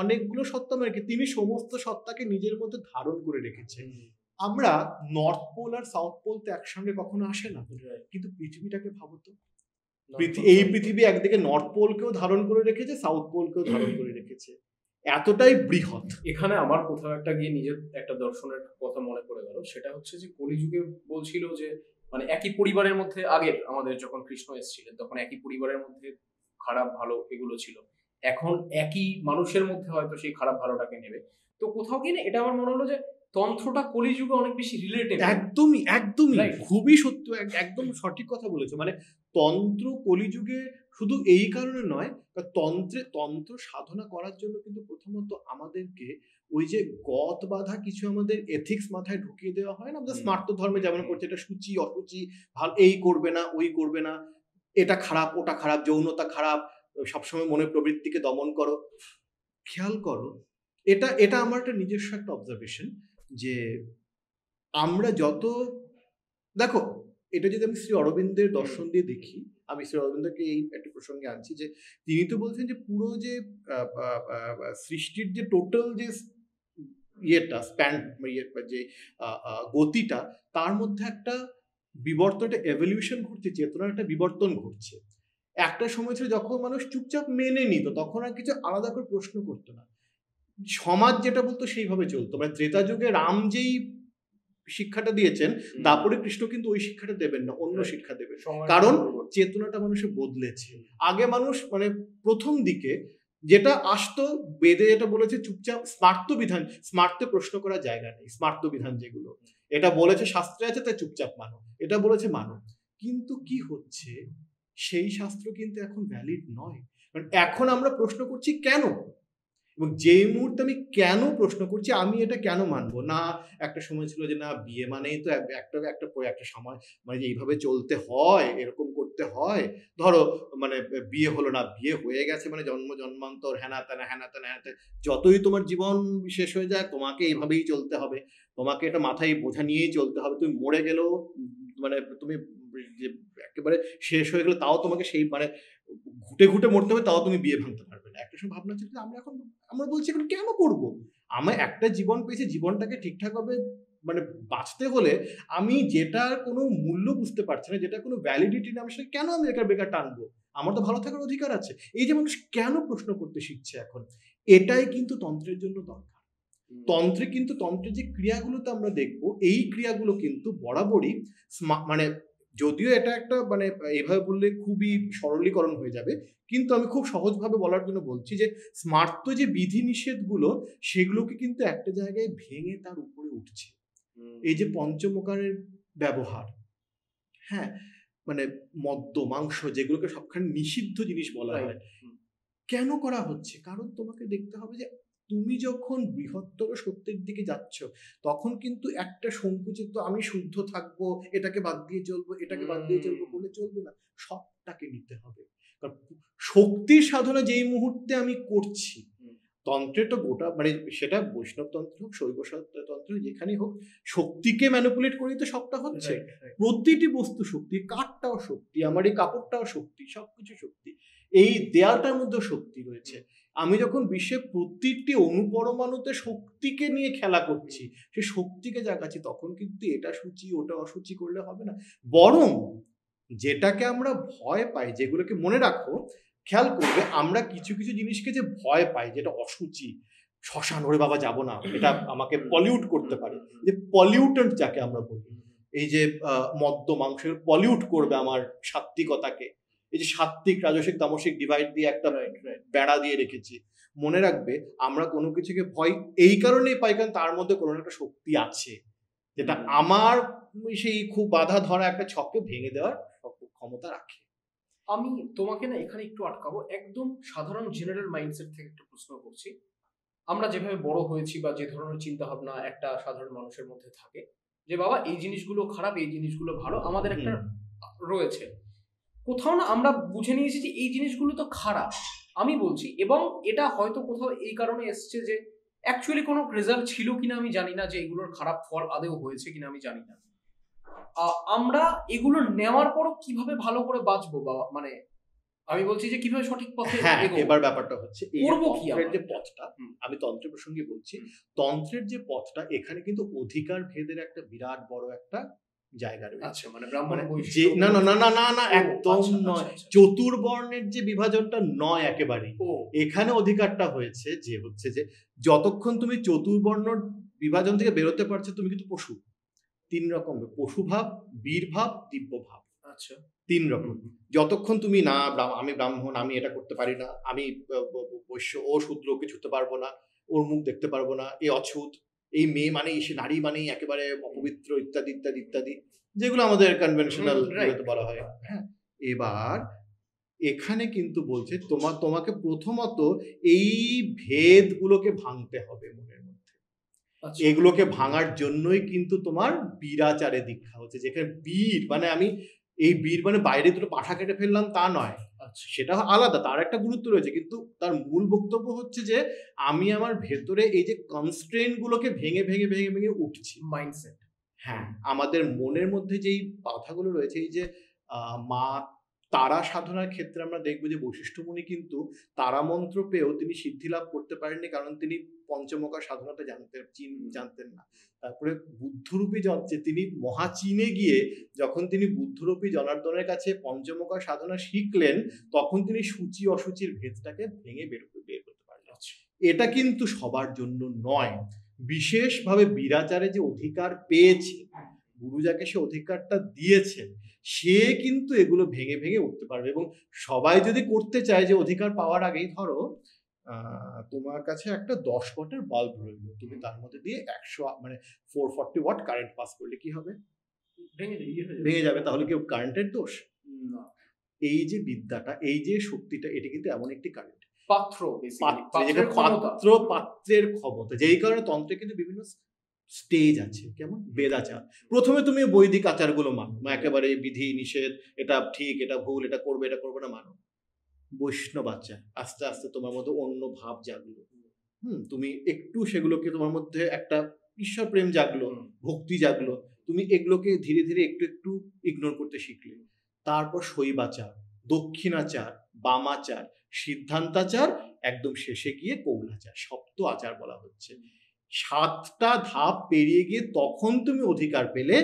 অনেকগুলো সত্তা মানে তিনি সমস্ত সত্তাকে নিজের মধ্যে ধারণ করে রেখেছে আমরা নর্থ পোল আর সাউথ পোল তো একসঙ্গে কখনো আসে না কিন্তু পৃথিবীটাকে ভাবো তো এই পৃথিবী একদিকে নর্থ পোলকেও ধারণ করে রেখেছে সাউথ পোলকেও ধারণ করে রেখেছে এতটাই বৃহৎ এখানে আমার কোথাও একটা গিয়ে নিজের একটা দর্শনের কথা মনে পড়ে গেল সেটা হচ্ছে যে কলিযুগে বলছিল যে মানে একই পরিবারের মধ্যে আগের আমাদের যখন কৃষ্ণ এসেছিলেন তখন একই পরিবারের মধ্যে খারাপ ভালো এগুলো ছিল এখন একই মানুষের মধ্যে হয়তো সেই খারাপ ভালোটাকে নেবে তো কোথাও কি না এটা আমার মনে হলো যে তন্ত্রটা কলিযুগে অনেক বেশি রিলেটেড একদমই একদমই খুবই সত্য একদম সঠিক কথা বলেছো মানে তন্ত্র কলিযুগে শুধু এই কারণে নয় তন্ত্রে তন্ত্র সাধনা করার জন্য কিন্তু প্রথমত আমাদেরকে ওই যে গত বাধা কিছু আমাদের এথিক্স মাথায় ঢুকিয়ে দেওয়া হয় না আমাদের স্মার্ত ধর্মে যেমন করছে এটা সূচি অসুচি ভাল এই করবে না ওই করবে না এটা খারাপ ওটা খারাপ যৌনতা খারাপ সবসময় মনে প্রবৃত্তিকে দমন করো খেয়াল করো এটা এটা আমার একটা নিজস্ব একটা অবজারভেশন যে আমরা যত দেখো এটা যদি আমি শ্রী অরবিন্দের দর্শন দিয়ে দেখি আমি শ্রী অরবিন্দকে এই একটা প্রসঙ্গে আনছি যে তিনি তো বলছেন যে পুরো যে সৃষ্টির যে টোটাল যে ইয়েটা স্প্যান ইয়ে, যে গতিটা তার মধ্যে একটা বিবর্তন একটা এভলিউশন ঘটছে চেতনার একটা বিবর্তন ঘটছে একটা সময় ছিল যখন মানুষ চুপচাপ মেনে নিত তখন আর কিছু আলাদা করে প্রশ্ন করতো না সমাজ যেটা বলতো সেইভাবে চলতো মানে ত্রেতা যুগে রাম যেই শিক্ষাটা দিয়েছেন তারপরে কৃষ্ণ কিন্তু ওই শিক্ষাটা দেবেন না অন্য শিক্ষা দেবেন কারণ চেতনাটা মানুষে বদলেছে আগে মানুষ মানে প্রথম দিকে যেটা আসতো বেদে যেটা বলেছে চুপচাপ স্মার্ত বিধান স্মার্তে প্রশ্ন করার জায়গা নেই স্মার্ত বিধান যেগুলো এটা বলেছে শাস্ত্রে আছে তাই চুপচাপ মানো এটা বলেছে মানো কিন্তু কি হচ্ছে সেই শাস্ত্র কিন্তু এখন ভ্যালিড নয় কারণ মানে এখন আমরা প্রশ্ন করছি কেন এবং যেই মুহূর্তে আমি কেন প্রশ্ন করছি আমি এটা কেন মানব না একটা সময় ছিল যে না বিয়ে মানেই তো একটা একটা একটা সময় মানে যে এইভাবে চলতে হয় এরকম করতে হয় ধরো মানে বিয়ে হলো না বিয়ে হয়ে গেছে মানে জন্ম জন্মান্তর হ্যানা তেনা হ্যানা তেনা হ্যানা যতই তোমার জীবন শেষ হয়ে যায় তোমাকে এইভাবেই চলতে হবে তোমাকে এটা মাথায় বোঝা নিয়েই চলতে হবে তুমি মরে গেলেও মানে তুমি একেবারে শেষ হয়ে গেলে তাও তোমাকে সেই মানে ঘুটে ঘুটে মরতে হবে তাও তুমি বিয়ে ভাঙতে পারবে না একটা সময় ভাবনা ছিল আমরা এখন আমরা বলছি এখন কেন করব আমি একটা জীবন পেয়েছি জীবনটাকে ঠিকঠাকভাবে মানে বাঁচতে হলে আমি যেটার কোনো মূল্য বুঝতে পারছি না যেটা কোনো ভ্যালিডিটি না আমি সেটা কেন আমি বেকার বেকার টানবো আমার তো ভালো থাকার অধিকার আছে এই যে মানুষ কেন প্রশ্ন করতে শিখছে এখন এটাই কিন্তু তন্ত্রের জন্য দরকার তন্ত্রে কিন্তু তন্ত্রের যে ক্রিয়াগুলোতে আমরা দেখব এই ক্রিয়াগুলো কিন্তু বরাবরই মানে যদিও এটা একটা মানে এভাবে বললে খুবই সরলীকরণ হয়ে যাবে কিন্তু আমি খুব সহজভাবে বলার জন্য বলছি যে স্মার্ট তো যে বিধিনিষেধগুলো সেগুলোকে কিন্তু একটা জায়গায় ভেঙে তার উপরে উঠছে এই যে পঞ্চমকারের ব্যবহার হ্যাঁ মানে মদ্য মাংস যেগুলোকে সবখানে নিষিদ্ধ জিনিস বলা হয় কেন করা হচ্ছে কারণ তোমাকে দেখতে হবে যে তুমি যখন বৃহত্তর সত্যের দিকে যাচ্ছ তখন কিন্তু একটা সংকুচিত আমি শুদ্ধ থাকব এটাকে বাদ দিয়ে চলবো এটাকে বাদ দিয়ে চলবো বলে চলবে না সবটাকে নিতে হবে কারণ শক্তির সাধনা যেই মুহূর্তে আমি করছি তন্ত্রে তো গোটা মানে সেটা বৈষ্ণব তন্ত্র হোক শৈব তন্ত্র যেখানে হোক শক্তিকে ম্যানুপুলেট করে তো সবটা হচ্ছে প্রতিটি বস্তু শক্তি কাঠটাও শক্তি আমার এই কাপড়টাও শক্তি সবকিছু শক্তি এই দেয়ালটার মধ্যে শক্তি রয়েছে আমি যখন বিশ্বের প্রত্যেকটি অনুপরমাণুতে শক্তিকে নিয়ে খেলা করছি সে শক্তিকে জাগাচ্ছি তখন কিন্তু এটা সূচি ওটা অসুচি করলে হবে না বরং যেটাকে আমরা ভয় পাই যেগুলোকে মনে রাখো খেয়াল করবে আমরা কিছু কিছু জিনিসকে যে ভয় পাই যেটা অসুচি শ্মশান ওরে বাবা যাব না এটা আমাকে পলিউট করতে পারে যে পলিউটেন্ট যাকে আমরা বলি এই যে মদ্য মাংসের পলিউট করবে আমার সাত্বিকতাকে এই যে সাত্বিক রাজসিক তামসিক ডিভাইড দিয়ে একটা বেড়া দিয়ে রেখেছি মনে রাখবে আমরা কোনো কিছুকে ভয় এই কারণেই পাই কারণ তার মধ্যে কোনো একটা শক্তি আছে যেটা আমার সেই খুব বাধা ধরা একটা ছককে ভেঙে দেওয়ার ক্ষমতা রাখে আমি তোমাকে না এখানে একটু আটকাবো একদম সাধারণ জেনারেল মাইন্ডসেট থেকে একটা প্রশ্ন করছি আমরা যেভাবে বড় হয়েছি বা যে ধরনের চিন্তা ভাবনা একটা সাধারণ মানুষের মধ্যে থাকে যে বাবা এই জিনিসগুলো খারাপ এই জিনিসগুলো ভালো আমাদের একটা রয়েছে কোথাও না আমরা বুঝে নিয়েছি যে এই জিনিসগুলো তো খারাপ আমি বলছি এবং এটা হয়তো কোথাও এই কারণে এসছে যে অ্যাকচুয়ালি কোনো রেজাল্ট ছিল কিনা আমি জানি না যে এগুলোর খারাপ ফল আদেও হয়েছে কিনা আমি জানি না আমরা এগুলো নেওয়ার পরও কিভাবে ভালো করে বাঁচবো বা মানে আমি বলছি যে কিভাবে সঠিক পথে হ্যাঁ, হ্যাঁ, এবার ব্যাপারটা হচ্ছে যে পথটা আমি তন্ত্রের প্রসঙ্গে বলছি তন্ত্রের যে পথটা এখানে কিন্তু অধিকার ভেদের একটা বিরাট বড় একটা জায়গা রয়েছে আচ্ছা, মানে ব্রাহ্মণ মানে যে না না না না না না একদম আচ্ছা, নয় আচ্ছা, চতুর্বর্ণের যে বিভাজনটা নয় একেবারে এখানে অধিকারটা হয়েছে যে হচ্ছে যে যতক্ষণ তুমি চতুর্বর্ণ বিভাজন থেকে বেরোতে পারছো তুমি কিন্তু পশু তিন রকম পশুভাব বীরভাব দিব্য ভাব আচ্ছা তিন রকম যতক্ষণ তুমি না আমি ব্রাহ্মণ আমি এটা করতে পারি না আমি বৈশ্য ও শূদ্রকে ছুতে পারবো না ওর মুখ দেখতে পারবো না এ অছুত এই মেয়ে মানেই সে নারী মানেই একেবারে অপবিত্র ইত্যাদি ইত্যাদি ইত্যাদি যেগুলো আমাদের কনভেনশনাল বলা হয় হ্যাঁ এবার এখানে কিন্তু বলছে তোমার তোমাকে প্রথমত এই ভেদগুলোকে ভাঙতে হবে মনের মধ্যে আচ্ছা। এগুলোকে ভাঙার জন্যই কিন্তু তোমার বীরাচারে দীক্ষা হচ্ছে যেখানে বীর মানে আমি এই বীর মানে বাইরে দুটো পাঠা কেটে ফেললাম তা নয় আচ্ছা। সেটা আলাদা তার একটা গুরুত্ব রয়েছে কিন্তু তার মূল বক্তব্য হচ্ছে যে আমি আমার ভেতরে এই যে কনস্ট্রেন গুলোকে ভেঙে ভেঙে ভেঙে ভেঙে উঠছি মাইন্ডসেট হ্যাঁ আমাদের মনের মধ্যে যেই বাধাগুলো রয়েছে এই যে মা তারা সাধনার ক্ষেত্রে আমরা দেখবো যে বৈশিষ্ট্যমণি কিন্তু তারা মন্ত্র পেয়েও তিনি সিদ্ধি লাভ করতে পারেননি কারণ তিনি পঞ্চমকার সাধনাটা জানতে জানতেন না তারপরে বুদ্ধরূপী যে তিনি মহাচীনে গিয়ে যখন তিনি বুদ্ধরূপী জনার্দনের কাছে পঞ্চমকার সাধনা শিখলেন তখন তিনি সূচি অসুচির ভেদটাকে ভেঙে বের বের করতে পারলেন আচ্ছা। এটা কিন্তু সবার জন্য নয় বিশেষভাবে বিরাচারে যে অধিকার পেয়েছে গুরু যাকে সে অধিকারটা দিয়েছেন সে কিন্তু এগুলো ভেঙে ভেঙে উঠতে পারবে এবং সবাই যদি করতে চায় যে অধিকার পাওয়ার আগেই ধরো তোমার কাছে একটা দশ ওয়াটের বাল্ব রইলো তুমি তার মধ্যে দিয়ে একশো মানে four forty watt current pass করলে কি হবে ভেঙে ইয়ে যাবে তাহলে কি কারেন্টের দোষ এই যে বিদ্যাটা এই যে শক্তিটা এটি কিন্তু এমন একটি কারেন্ট পাত্র পাত্র পাত্রের ক্ষমতা যেই কারণে তন্ত্রে কিন্তু বিভিন্ন স্টেজ আছে কেমন বেদাচার প্রথমে তুমি বৈদিক আচারগুলো মানো একেবারে বিধি নিষেধ এটা ঠিক এটা ভুল এটা করবে এটা করবে না মানো বৈষ্ণব আচার আস্তে আস্তে তোমার মধ্যে অন্য ভাব জাগলো হুম তুমি একটু সেগুলোকে তোমার মধ্যে একটা ঈশ্বর প্রেম জাগলো ভক্তি জাগলো তুমি এগুলোকে ধীরে ধীরে একটু একটু ইগনোর করতে শিখলে তারপর শৈবাচার দক্ষিণাচার বামাচার সিদ্ধান্তাচার একদম শেষে গিয়ে কৌলাচার সপ্ত আচার বলা হচ্ছে সাতটা ধাপ পেরিয়ে গিয়ে তখন তুমি অধিকার পেলে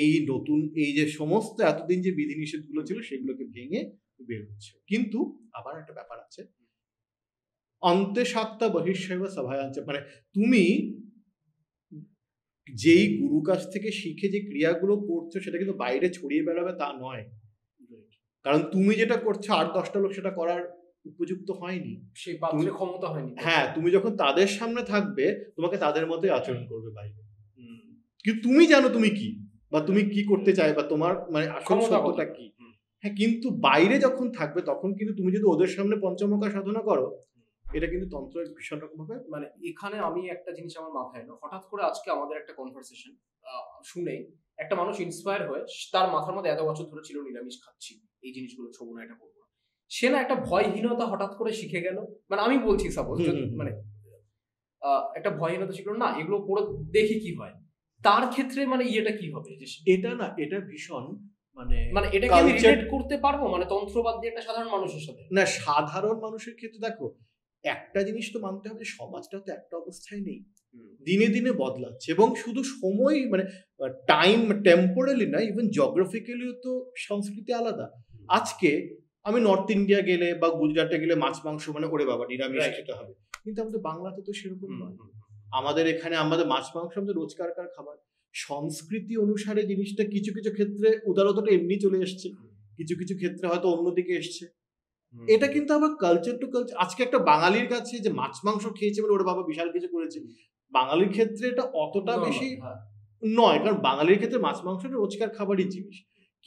এই নতুন এই যে সমস্ত এতদিন যে বিধিনিষেধগুলো ছিল সেগুলোকে ভেঙে বের হচ্ছে কিন্তু আবার একটা ব্যাপার আছে অন্তে সাত্তা সভায় সভায়াঞ্চ মানে তুমি যেই গুরু কাছ থেকে শিখে যে ক্রিয়াগুলো করছো সেটা কিন্তু বাইরে ছড়িয়ে বেড়াবে তা নয় কারণ তুমি যেটা করছো আট দশটা লোক সেটা করার উপযুক্ত হয়নি সেই পাত্রের ক্ষমতা হয়নি হ্যাঁ তুমি যখন তাদের সামনে থাকবে তোমাকে তাদের মতোই আচরণ করবে বাইরে কিন্তু তুমি জানো তুমি কি বা তুমি কি করতে চাই বা তোমার মানে আসল সত্যটা কি হ্যাঁ কিন্তু বাইরে যখন থাকবে তখন কিন্তু তুমি যদি ওদের সামনে পঞ্চমকা সাধনা করো এটা কিন্তু তন্ত্রের ভীষণ হবে মানে এখানে আমি একটা জিনিস আমার মাথায় এলো হঠাৎ করে আজকে আমাদের একটা কনভারসেশন শুনে একটা মানুষ ইন্সপায়ার হয়ে তার মাথার মধ্যে এত বছর ধরে ছিল নিরামিষ খাচ্ছি এই জিনিসগুলো ছবু না এটা করবো সে না একটা ভয়হীনতা হঠাৎ করে শিখে গেল মানে আমি বলছি সাপোজ মানে একটা ভয়হীনতা শিখলো না এগুলো করে দেখি কি হয় তার ক্ষেত্রে মানে ইয়েটা কি হবে এটা না এটা ভীষণ মানে মানে এটা কি আমি রিলেট করতে পারবো মানে তন্ত্রবাদ দিয়ে একটা সাধারণ মানুষের সাথে না সাধারণ মানুষের ক্ষেত্রে দেখো একটা জিনিস তো মানতে হবে সমাজটা তো একটা অবস্থায় নেই দিনে দিনে বদলাচ্ছে এবং শুধু সময় মানে টাইম টেম্পোরালি না ইভেন জগ্রাফিক্যালিও তো সংস্কৃতি আলাদা আজকে আমি নর্থ ইন্ডিয়া গেলে বা গুজরাটে গেলে মাছ মাংস মানে ওরে বাবা নিরামিষ খেতে হবে কিন্তু আমাদের বাংলাতে তো সেরকম নয় আমাদের এখানে আমাদের মাছ মাংস আমাদের রোজকারকার খাবার সংস্কৃতি অনুসারে জিনিসটা কিছু কিছু ক্ষেত্রে উদারতাটা এমনি চলে এসছে কিছু কিছু ক্ষেত্রে হয়তো অন্যদিকে এসছে এটা কিন্তু আবার কালচার টু কালচার আজকে একটা বাঙালির কাছে যে মাছ মাংস খেয়েছে বলে ওর বাবা বিশাল কিছু করেছে বাঙালির ক্ষেত্রে এটা অতটা বেশি হ্যাঁ। নয় কারণ বাঙালির ক্ষেত্রে মাছ মাংস রোজকার খাবারই জিনিস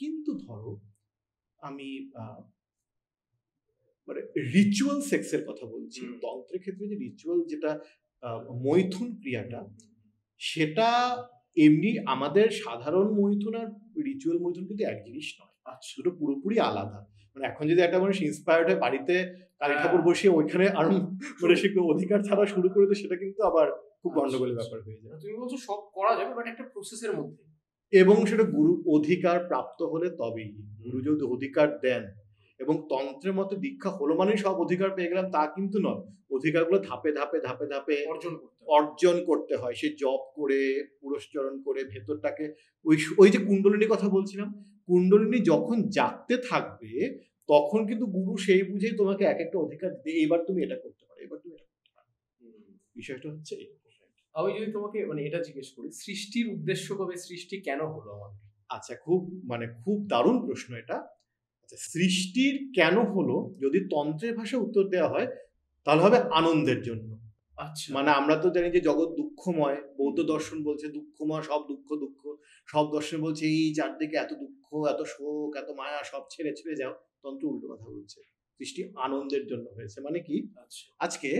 কিন্তু ধরো আমি মানে রিচুয়াল সেক্সের কথা বলছি তন্ত্রের ক্ষেত্রে যে রিচুয়াল যেটা মৈথুন ক্রিয়াটা সেটা এমনি আমাদের সাধারণ মৈথুন আর রিচুয়াল মৈথুন কিন্তু এক জিনিস নয় দুটো আচ্ছা। পুরোপুরি আলাদা মানে এখন যদি একটা মানুষ ইন্সপায়ার্ড হয় বাড়িতে কালী হ্যাঁ। ঠাকুর বসিয়ে ওইখানে আরো মানে সে অধিকার ছাড়া শুরু করে তো সেটা কিন্তু আবার খুব আচ্ছা, গন্ডগোলের আচ্ছা। ব্যাপার হয়ে যায় মানে তুমি বলছো সব করা যাবে বাট একটা প্রসেসের মধ্যে এবং সেটা গুরু অধিকার প্রাপ্ত হলে তবেই গুরু যদি অধিকার দেন এবং তন্ত্রের মতো দীক্ষা হলো মানেই সব অধিকার পেয়ে গেলাম তা কিন্তু নয় অধিকারগুলো ধাপে ধাপে ধাপে ধাপে অর্জন করতে অর্জন করতে হয় সে জব করে পুরস্চরণ করে ভেতরটাকে ওই ওই যে কুণ্ডলিনী কথা বলছিলাম কুণ্ডলিনী যখন জাগতে থাকবে তখন কিন্তু গুরু সেই বুঝেই তোমাকে এক একটা অধিকার দিয়ে এবার তুমি এটা করতে পারো এবার তুমি এটা করতে পারো বিষয়টা হচ্ছে আমি যদি তোমাকে মানে এটা জিজ্ঞেস করি সৃষ্টির উদ্দেশ্য কবে সৃষ্টি কেন হলো আমার আচ্ছা খুব মানে খুব দারুণ প্রশ্ন এটা আচ্ছা সৃষ্টির কেন হলো যদি তন্ত্রের ভাষায় উত্তর দেওয়া হয় তাহলে হবে আনন্দের জন্য আচ্ছা মানে আমরা তো জানি যে জগৎ দুঃখময় বৌদ্ধ দর্শন বলছে দুঃখময় সব দুঃখ দুঃখ সব দর্শন বলছে এই চারদিকে এত দুঃখ এত শোক এত মায়া সব ছেড়ে ছেড়ে যাও তন্ত্র উল্টো কথা বলছে সৃষ্টি আনন্দের জন্য হয়েছে মানে কি আচ্ছা। আজকে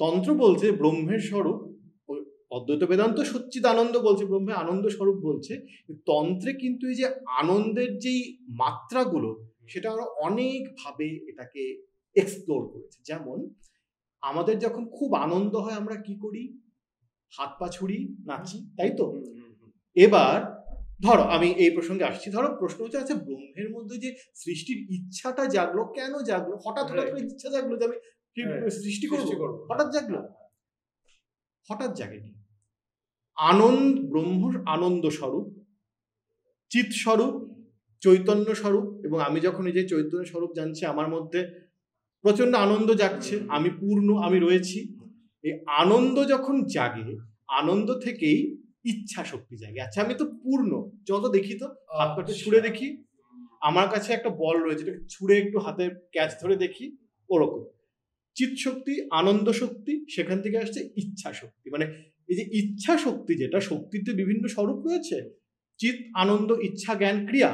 তন্ত্র বলছে ব্রহ্মের স্বরূপ অদ্বৈত বেদান্ত আনন্দ বলছে ব্রহ্মে আনন্দ স্বরূপ বলছে তন্ত্রে কিন্তু এই যে আনন্দের যেই মাত্রাগুলো সেটা আরো অনেকভাবে এটাকে এক্সপ্লোর করেছে যেমন আমাদের যখন খুব আনন্দ হয় আমরা কি করি হাত পা ছুড়ি নাচি তাই তো এবার ধরো আমি এই প্রসঙ্গে আসছি ধরো প্রশ্ন হচ্ছে আছে আচ্ছা, ব্রহ্মের মধ্যে যে সৃষ্টির ইচ্ছাটা জাগলো কেন জাগলো হঠাৎ হঠাৎ হ্যাঁ। করে ইচ্ছা জাগলো যে আমি হ্যাঁ, সৃষ্টি করবো হঠাৎ জাগলো হঠাৎ জাগেনি আনন্দ ব্রহ্ম আনন্দ স্বরূপ চিত স্বরূপ চৈতন্য স্বরূপ এবং আমি যখন এই যে চৈতন্য স্বরূপ জানছি আমার মধ্যে প্রচন্ড আনন্দ জাগছে আমি পূর্ণ আমি রয়েছি এই আনন্দ যখন জাগে আনন্দ থেকেই ইচ্ছা শক্তি জাগে আচ্ছা আমি তো পূর্ণ যত দেখি তো হাতটা আচ্ছা। ছুঁড়ে দেখি আমার কাছে একটা বল রয়েছে ছুঁড়ে একটু হাতে ক্যাচ ধরে দেখি ওরকম চিত শক্তি আনন্দ শক্তি সেখান থেকে আসছে ইচ্ছা শক্তি মানে এই যে ইচ্ছা শক্তি যেটা শক্তিতে বিভিন্ন স্বরূপ রয়েছে চিত আনন্দ ইচ্ছা জ্ঞান ক্রিয়া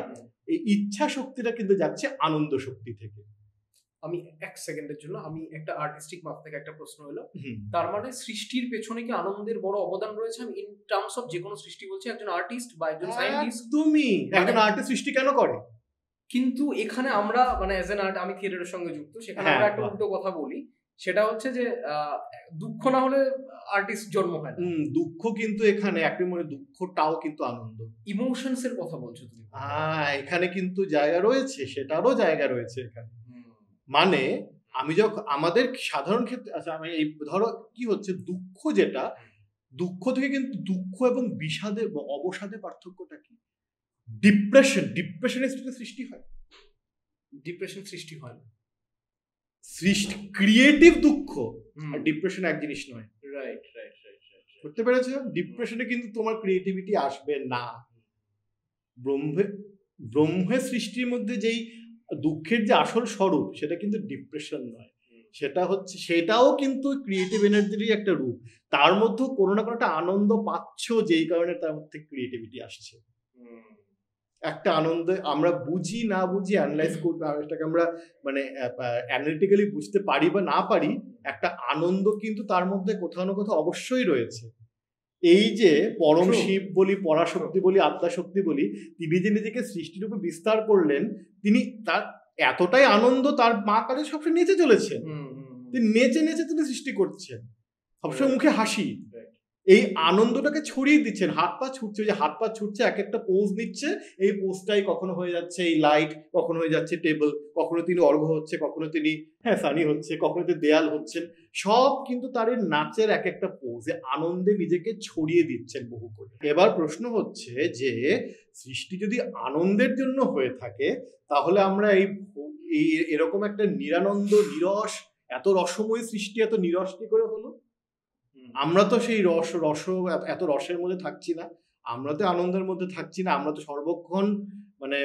এই ইচ্ছা শক্তিটা কিন্তু যাচ্ছে আনন্দ শক্তি থেকে আমি এক সেকেন্ডের জন্য আমি একটা আর্টিস্টিক মাপ থেকে একটা প্রশ্ন হলো তার মানে সৃষ্টির পেছনে কি আনন্দের বড় অবদান রয়েছে আমি ইন টার্মস অফ যে কোনো সৃষ্টি বলছি একজন আর্টিস্ট বা একজন সায়েন্টিস্ট মানে তুমি একজন আর্টিস্ট সৃষ্টি কেন করে কিন্তু এখানে আমরা মানে অ্যাজ এন আর্ট আমি থিয়েটারের সঙ্গে যুক্ত সেখানে হ্যাঁ, আমরা একটা উল্টো কথা বলি সেটা হচ্ছে যে দুঃখ না হলে আর্টিস্ট জন্ম হয় দুঃখ কিন্তু এখানে একটি মনে দুঃখটাও কিন্তু আনন্দ ইমোশনস এর কথা বলছো তুমি হ্যাঁ এখানে কিন্তু জায়গা রয়েছে সেটারও জায়গা রয়েছে এখানে মানে আমি যখন আমাদের সাধারণ ক্ষেত্রে আচ্ছা আমি এই ধরো কি হচ্ছে দুঃখ যেটা দুঃখ থেকে কিন্তু দুঃখ এবং বিষাদে অবসাদে পার্থক্যটা কি ডিপ্রেশন ডিপ্রেশনের সৃষ্টি হয় ডিপ্রেশন সৃষ্টি হয় না সৃষ্টি ক্রিয়েটিভ দুঃখ আর ডিপ্রেশন এক জিনিস নয় রাইট রাইট রাইট বুঝতে পেরেছো ডিপ্রেশনে কিন্তু তোমার ক্রিয়েটিভিটি আসবে না ব্রহ্মে ব্রহ্মে সৃষ্টির মধ্যে যেই দুঃখের যে আসল স্বরূপ সেটা কিন্তু ডিপ্রেশন নয় সেটা হচ্ছে সেটাও কিন্তু ক্রিয়েটিভ এনার্জিরই একটা রূপ তার মধ্যেও কোনো না কোনো একটা আনন্দ পাচ্ছ যেই কারণে তার মধ্যে ক্রিয়েটিভিটি আসছে একটা আনন্দ আমরা বুঝি না বুঝি অ্যানালাইজ এটাকে (laughs) আমরা মানে অ্যানালিটিক্যালি বুঝতে পারি বা না পারি একটা আনন্দ কিন্তু তার মধ্যে কোথাও না কোথাও অবশ্যই রয়েছে এই যে পরম শিব বলি পরাশক্তি বলি আত্মাশক্তি বলি তিনি যে নিজেকে সৃষ্টিরূপে বিস্তার করলেন তিনি তার এতটাই আনন্দ তার মা কাছে সবসময় নেচে চলেছেন তিনি নেচে নেচে তিনি সৃষ্টি করছেন সবসময় মুখে হাসি এই আনন্দটাকে ছড়িয়ে দিচ্ছেন হাত পা ছুটছে যে হাত পা ছুটছে এক একটা পোজ নিচ্ছে এই পোজটাই কখনো হয়ে যাচ্ছে এই লাইট কখনো হয়ে যাচ্ছে টেবল কখনো তিনি অর্ঘ হচ্ছে কখনো তিনি হ্যাঁ সানি হচ্ছে কখনো তিনি দেয়াল হচ্ছেন সব কিন্তু তার নাচের এক একটা পোজ আনন্দে নিজেকে ছড়িয়ে দিচ্ছেন বহু করে এবার প্রশ্ন হচ্ছে যে সৃষ্টি যদি আনন্দের জন্য হয়ে থাকে তাহলে আমরা এই এরকম একটা নিরানন্দ নিরস এত রসময় সৃষ্টি এত নিরস কি করে হলো আমরা তো সেই রস রস এত রসের মধ্যে থাকছি না আমরা তো আনন্দের মধ্যে থাকছি না আমরা তো সর্বক্ষণ মানে,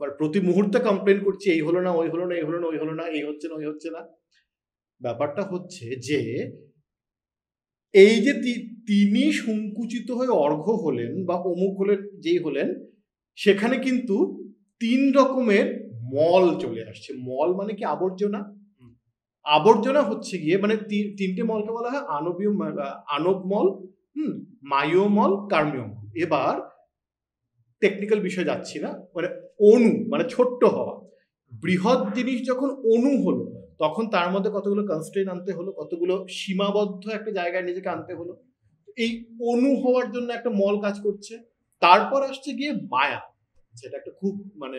মানে প্রতি মুহূর্তে কমপ্লেন করছি এই হলো না ওই হলো না এই হলো না ওই হলো না এই হচ্ছে না ওই হচ্ছে না ব্যাপারটা হচ্ছে যে এই যে তিনি সংকুচিত হয়ে অর্ঘ হলেন বা অমুক হলেন যেই হলেন সেখানে কিন্তু তিন রকমের মল চলে আসছে মল মানে কি আবর্জনা আবর্জনা হচ্ছে গিয়ে মানে তিনটে মলকে বলা হয় আনবীয় আনব মল হুম মায়ো মল কার্মীয় মল এবার টেকনিক্যাল বিষয়ে যাচ্ছি না মানে অণু মানে ছোট্ট হওয়া বৃহৎ জিনিস যখন অণু হলো তখন তার মধ্যে কতগুলো কনস্ট্রেন আনতে হলো কতগুলো সীমাবদ্ধ একটা জায়গায় নিজেকে আনতে হলো এই অণু হওয়ার জন্য একটা মল কাজ করছে তারপর আসছে গিয়ে মায়া যেটা একটা খুব মানে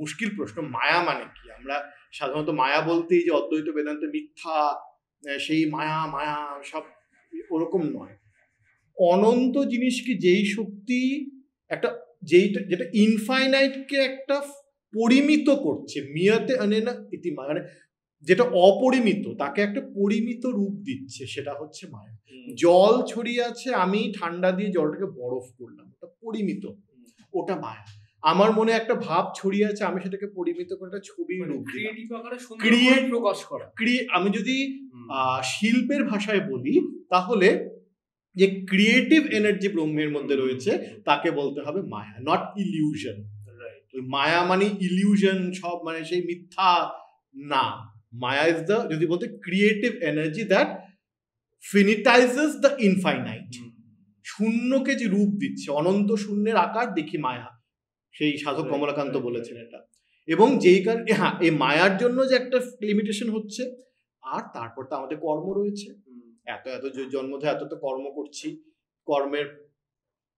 মুশকিল প্রশ্ন মায়া মানে কি আমরা সাধারণত মায়া বলতেই যে অদ্বৈত বেদান্ত মিথ্যা সেই মায়া মায়া সব ওরকম নয় অনন্ত জিনিসকে যেই শক্তি একটা যেইটা যেটা ইনফাইনাইটকে একটা পরিমিত করছে মিয়াতে আনে না ইতি মানে যেটা অপরিমিত তাকে একটা পরিমিত রূপ দিচ্ছে সেটা হচ্ছে মায়া জল ছড়িয়ে আছে আমি ঠান্ডা দিয়ে জলটাকে বরফ করলাম ওটা পরিমিত ওটা মায়া আমার মনে একটা ভাব ছড়িয়ে আছে আমি সেটাকে পরিমিত করে একটা ছবি মানে প্রকাশ করা আমি যদি শিল্পের ভাষায় বলি তাহলে যে ক্রিয়েটিভ এনার্জি ব্রহ্মের মধ্যে রয়েছে তাকে বলতে হবে মায়া নট ইলিউশন মায়া মানে ইলিউশন সব মানে সেই মিথ্যা না মায়া ইজ দ্য যদি বলতে creative energy that finitizes the infinite শূন্যকে যে রূপ দিচ্ছে অনন্ত শূন্যের আকার দেখি মায়া সেই সাধক কমলাকান্ত বলেছেন এটা এবং যেই কারণে হ্যাঁ এই মায়ার জন্য যে একটা লিমিটেশন হচ্ছে আর তারপর তো আমাদের কর্ম রয়েছে এত এত জন্ম ধরে এত তো কর্ম করছি কর্মের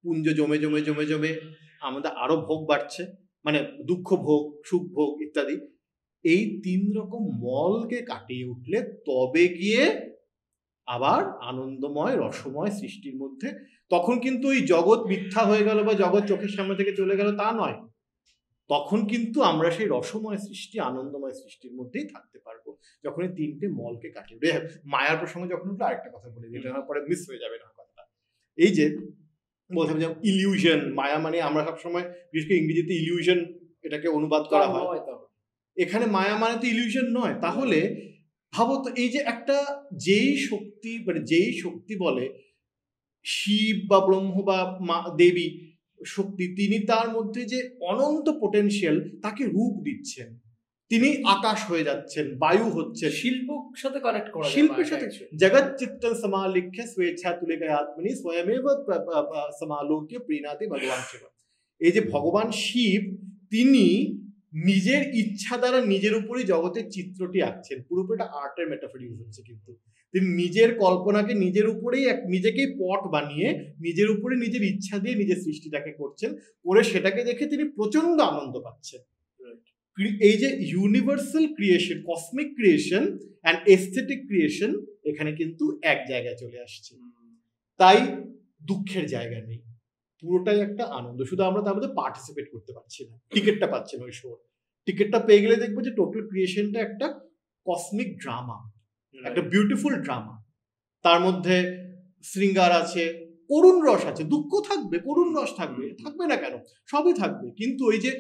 পুঞ্জ জমে জমে জমে জমে আমাদের আরো ভোগ বাড়ছে মানে দুঃখ ভোগ সুখ ভোগ ইত্যাদি এই তিন রকম মলকে কাটিয়ে উঠলে তবে গিয়ে আবার আনন্দময় রসময় সৃষ্টির মধ্যে তখন কিন্তু ওই জগৎ মিথ্যা হয়ে গেল বা জগৎ চোখের সামনে থেকে চলে গেল তা নয় তখন কিন্তু আমরা সেই রসময় সৃষ্টি আনন্দময় সৃষ্টির মধ্যেই থাকতে পারবো যখন এই তিনটে মলকে কাটিয়ে মায়ার প্রসঙ্গে যখন উঠলো আরেকটা কথা বলে দিই পরে মিস হয়ে যাবে না কথাটা এই যে হবে যে ইলিউশন মায়া মানে আমরা সবসময় বিশেষ করে ইংরেজিতে ইলিউশন এটাকে অনুবাদ করা হয় এখানে মায়া মানে তো ইলিউশন নয় তাহলে ভাবো তো এই যে একটা যেই শক্তি মানে যেই শক্তি বলে শিব বা ব্রহ্ম বা মা দেবী শক্তি তিনি তার মধ্যে যে অনন্ত পোটেনশিয়াল তাকে রূপ দিচ্ছেন তিনি আকাশ হয়ে যাচ্ছেন বায়ু হচ্ছে শিল্প সাথে কানেক্ট করা শিল্পের সাথে জগৎ চিত্ত সমালিখ্যে স্বেচ্ছা তুলে গায় আত্মনি স্বয়মেব সমালোক্য প্রিণাতে ভগবান শিব এই যে ভগবান শিব তিনি নিজের ইচ্ছা দ্বারা নিজের উপরই জগতের চিত্রটি আঁকছেন পুরোপুরি একটা আর্টের মেটাফর ইউজ হচ্ছে কিন্তু তিনি নিজের কল্পনাকে নিজের উপরেই এক নিজেকেই পট বানিয়ে নিজের উপরে নিজের ইচ্ছা দিয়ে নিজের সৃষ্টিটাকে করছেন করে সেটাকে দেখে তিনি প্রচন্ড আনন্দ পাচ্ছেন এই যে universal creation cosmic creation and aesthetic creation এখানে কিন্তু এক জায়গায় চলে আসছে তাই দুঃখের জায়গা নেই পুরোটাই একটা আনন্দ শুধু আমরা তার মধ্যে পার্টিসিপেট করতে পারছি না টিকিটটা পাচ্ছি না ওই শোর টিকিটটা পেয়ে গেলে দেখবো যে টোটাল ক্রিয়েশনটা একটা কসমিক ড্রামা একটা বিউটিফুল ড্রামা তার মধ্যে শৃঙ্গার আছে করুণ রস আছে দুঃখ থাকবে করুণ রস থাকবে থাকবে না কেন সবই থাকবে কিন্তু ওই যে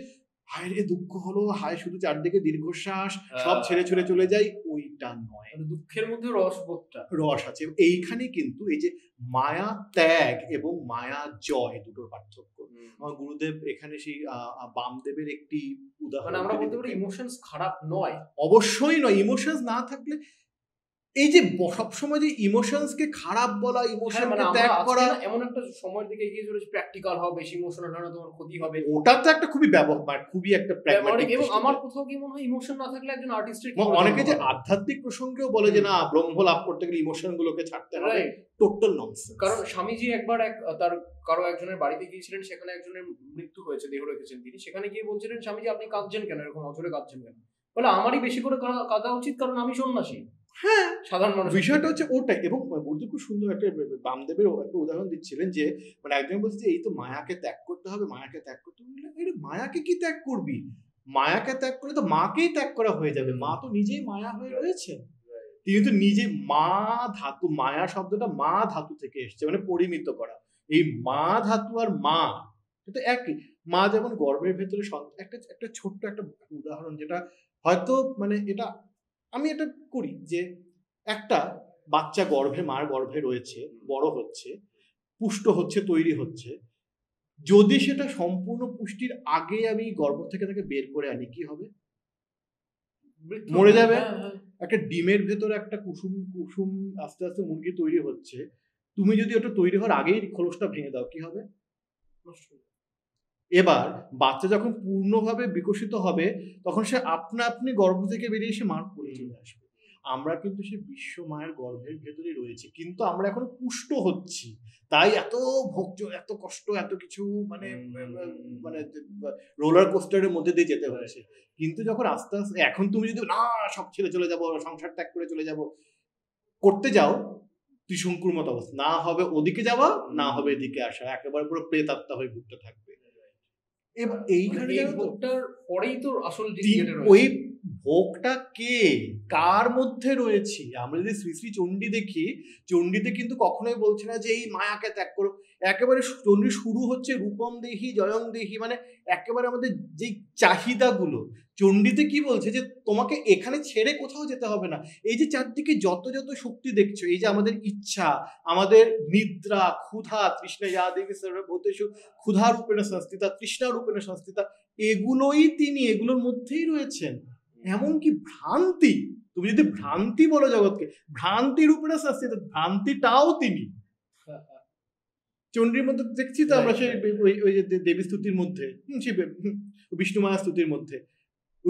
হায় রে দুঃখ হলো হায় শুধু চারদিকে দীর্ঘশ্বাস সব ছেড়ে ছেড়ে চলে যাই ওইটা নয় মানে দুঃখের মধ্যে রসবোধটা রস আছে এইখানে কিন্তু এই যে মায়া ত্যাগ এবং মায়া জয় দুটোর পার্থক্য আমার গুরুদেব এখানে সেই বামদেবের একটি মানে উদাহরণ আমরা বলতে পারি ইমোশনস খারাপ নয় অবশ্যই নয় ইমোশনস না থাকলে এই যে সবসময় যে কে খারাপ বলা ইমোশন হ্যাঁ, মানে ত্যাগ করা এমন একটা সময়ের দিকে গিয়ে চলেছে প্র্যাকটিক্যাল হবে বেশি ইমোশনাল হলে তোমার ক্ষতি হবে ওটা তো একটা খুবই ব্যবহার মানে খুবই একটা প্র্যাগম্যাটিক মানে এবং আমার কোথাও কি মনে হয় ইমোশন না থাকলে একজন আর্টিস্টের অনেকে যে আধ্যাত্মিক প্রসঙ্গেও বলে যে না ব্রহ্ম লাভ করতে গেলে ইমোশন গুলোকে ছাড়তে হবে টোটাল ননসেন্স কারণ স্বামীজি একবার এক তার কারো একজনের বাড়িতে গিয়েছিলেন সেখানে একজনের মৃত্যু হয়েছে দেহ রেখেছেন তিনি সেখানে গিয়ে বলছিলেন স্বামীজি আপনি কাঁদছেন কেন এরকম অজরে কাঁদছেন কেন বলে আমারই বেশি করে কাঁদা উচিত কারণ আমি সন্ন্যাসী হ্যাঁ সাধারণ বিষয়টা হচ্ছে ওটাই এবং বর্ধু খুব সুন্দর একটা বামদেবের একটা উদাহরণ দিচ্ছিলেন যে মানে একজন বলছে এই তো মায়াকে ত্যাগ করতে হবে মায়াকে ত্যাগ করতে হবে মায়াকে কি ত্যাগ করবি মায়াকে ত্যাগ করে তো মাকেই ত্যাগ করা হয়ে যাবে মা তো নিজেই মায়া হয়ে রয়েছে তিনি তো নিজে মা ধাতু মায়া শব্দটা মা ধাতু থেকে এসছে মানে পরিমিত করা এই মা ধাতু আর মা এটা একই মা যেমন গর্বের ভেতরে একটা একটা ছোট্ট একটা উদাহরণ যেটা হয়তো মানে এটা আমি এটা করি যে একটা বাচ্চা গর্ভে মার গর্ভে রয়েছে বড় হচ্ছে পুষ্ট হচ্ছে তৈরি হচ্ছে যদি সেটা সম্পূর্ণ পুষ্টির আগে আমি গর্ভ থেকে তাকে বের করে আনি কি হবে মরে যাবে হ্যাঁ, হ্যাঁ। একটা ডিমের ভেতরে একটা কুসুম কুসুম আস্তে আস্তে মুরগি তৈরি হচ্ছে তুমি যদি ওটা তৈরি হওয়ার আগেই খোলসটা ভেঙে দাও কি হবে এবার বাচ্চা যখন পূর্ণভাবে বিকশিত হবে তখন সে আপনা আপনি গর্ভ থেকে বেরিয়ে এসে মার কোলে চলে আসবে আমরা কিন্তু সে বিশ্ব মায়ের গর্ভের ভেতরে রয়েছে কিন্তু আমরা এখন পুষ্ট হচ্ছি তাই এত ভোগ্য এত কষ্ট এত কিছু মানে মানে রোলার কোস্টারের মধ্যে দিয়ে যেতে হয়েছে কিন্তু যখন আস্তে আস্তে এখন তুমি যদি না সব ছেলে চলে যাবো সংসার ত্যাগ করে চলে যাব করতে যাও তুই শঙ্কুর মতো অবস্থা না হবে ওদিকে যাওয়া না হবে এদিকে আসা একেবারে পুরো প্রেতাত্মা হয়ে ঘুরতে থাকবে এবার এইখানে ভোগটার পরেই তো আসল ওই ভোগটা কে কার মধ্যে রয়েছে আমরা যদি শ্রী শ্রী চণ্ডী দেখি চণ্ডীতে কিন্তু কখনোই বলছে না যে এই মায়াকে ত্যাগ করো একেবারে চল্লিশ শুরু হচ্ছে রূপম দেহি জয়ং দেহি মানে একেবারে আমাদের যেই চাহিদাগুলো চণ্ডীতে কি বলছে যে তোমাকে এখানে ছেড়ে কোথাও যেতে হবে না এই যে চারদিকে যত যত শক্তি দেখছো এই যে আমাদের ইচ্ছা আমাদের নিদ্রা ক্ষুধা তৃষ্ণা যা দেখি সর্বভূতেষু ক্ষুধা রূপেণ সংস্থিতা তৃষ্ণা রূপেণ সংস্থিতা এগুলোই তিনি এগুলোর মধ্যেই রয়েছেন এমনকি ভ্রান্তি তুমি যদি ভ্রান্তি বলো জগৎকে ভ্রান্তি রূপে সংস্থিতা ভ্রান্তিটাও তিনি চন্ডীর মধ্যে দেখছি তো আমরা সেই ওই যে দেবী স্তুতির মধ্যে বিষ্ণু মায়া স্তুতির মধ্যে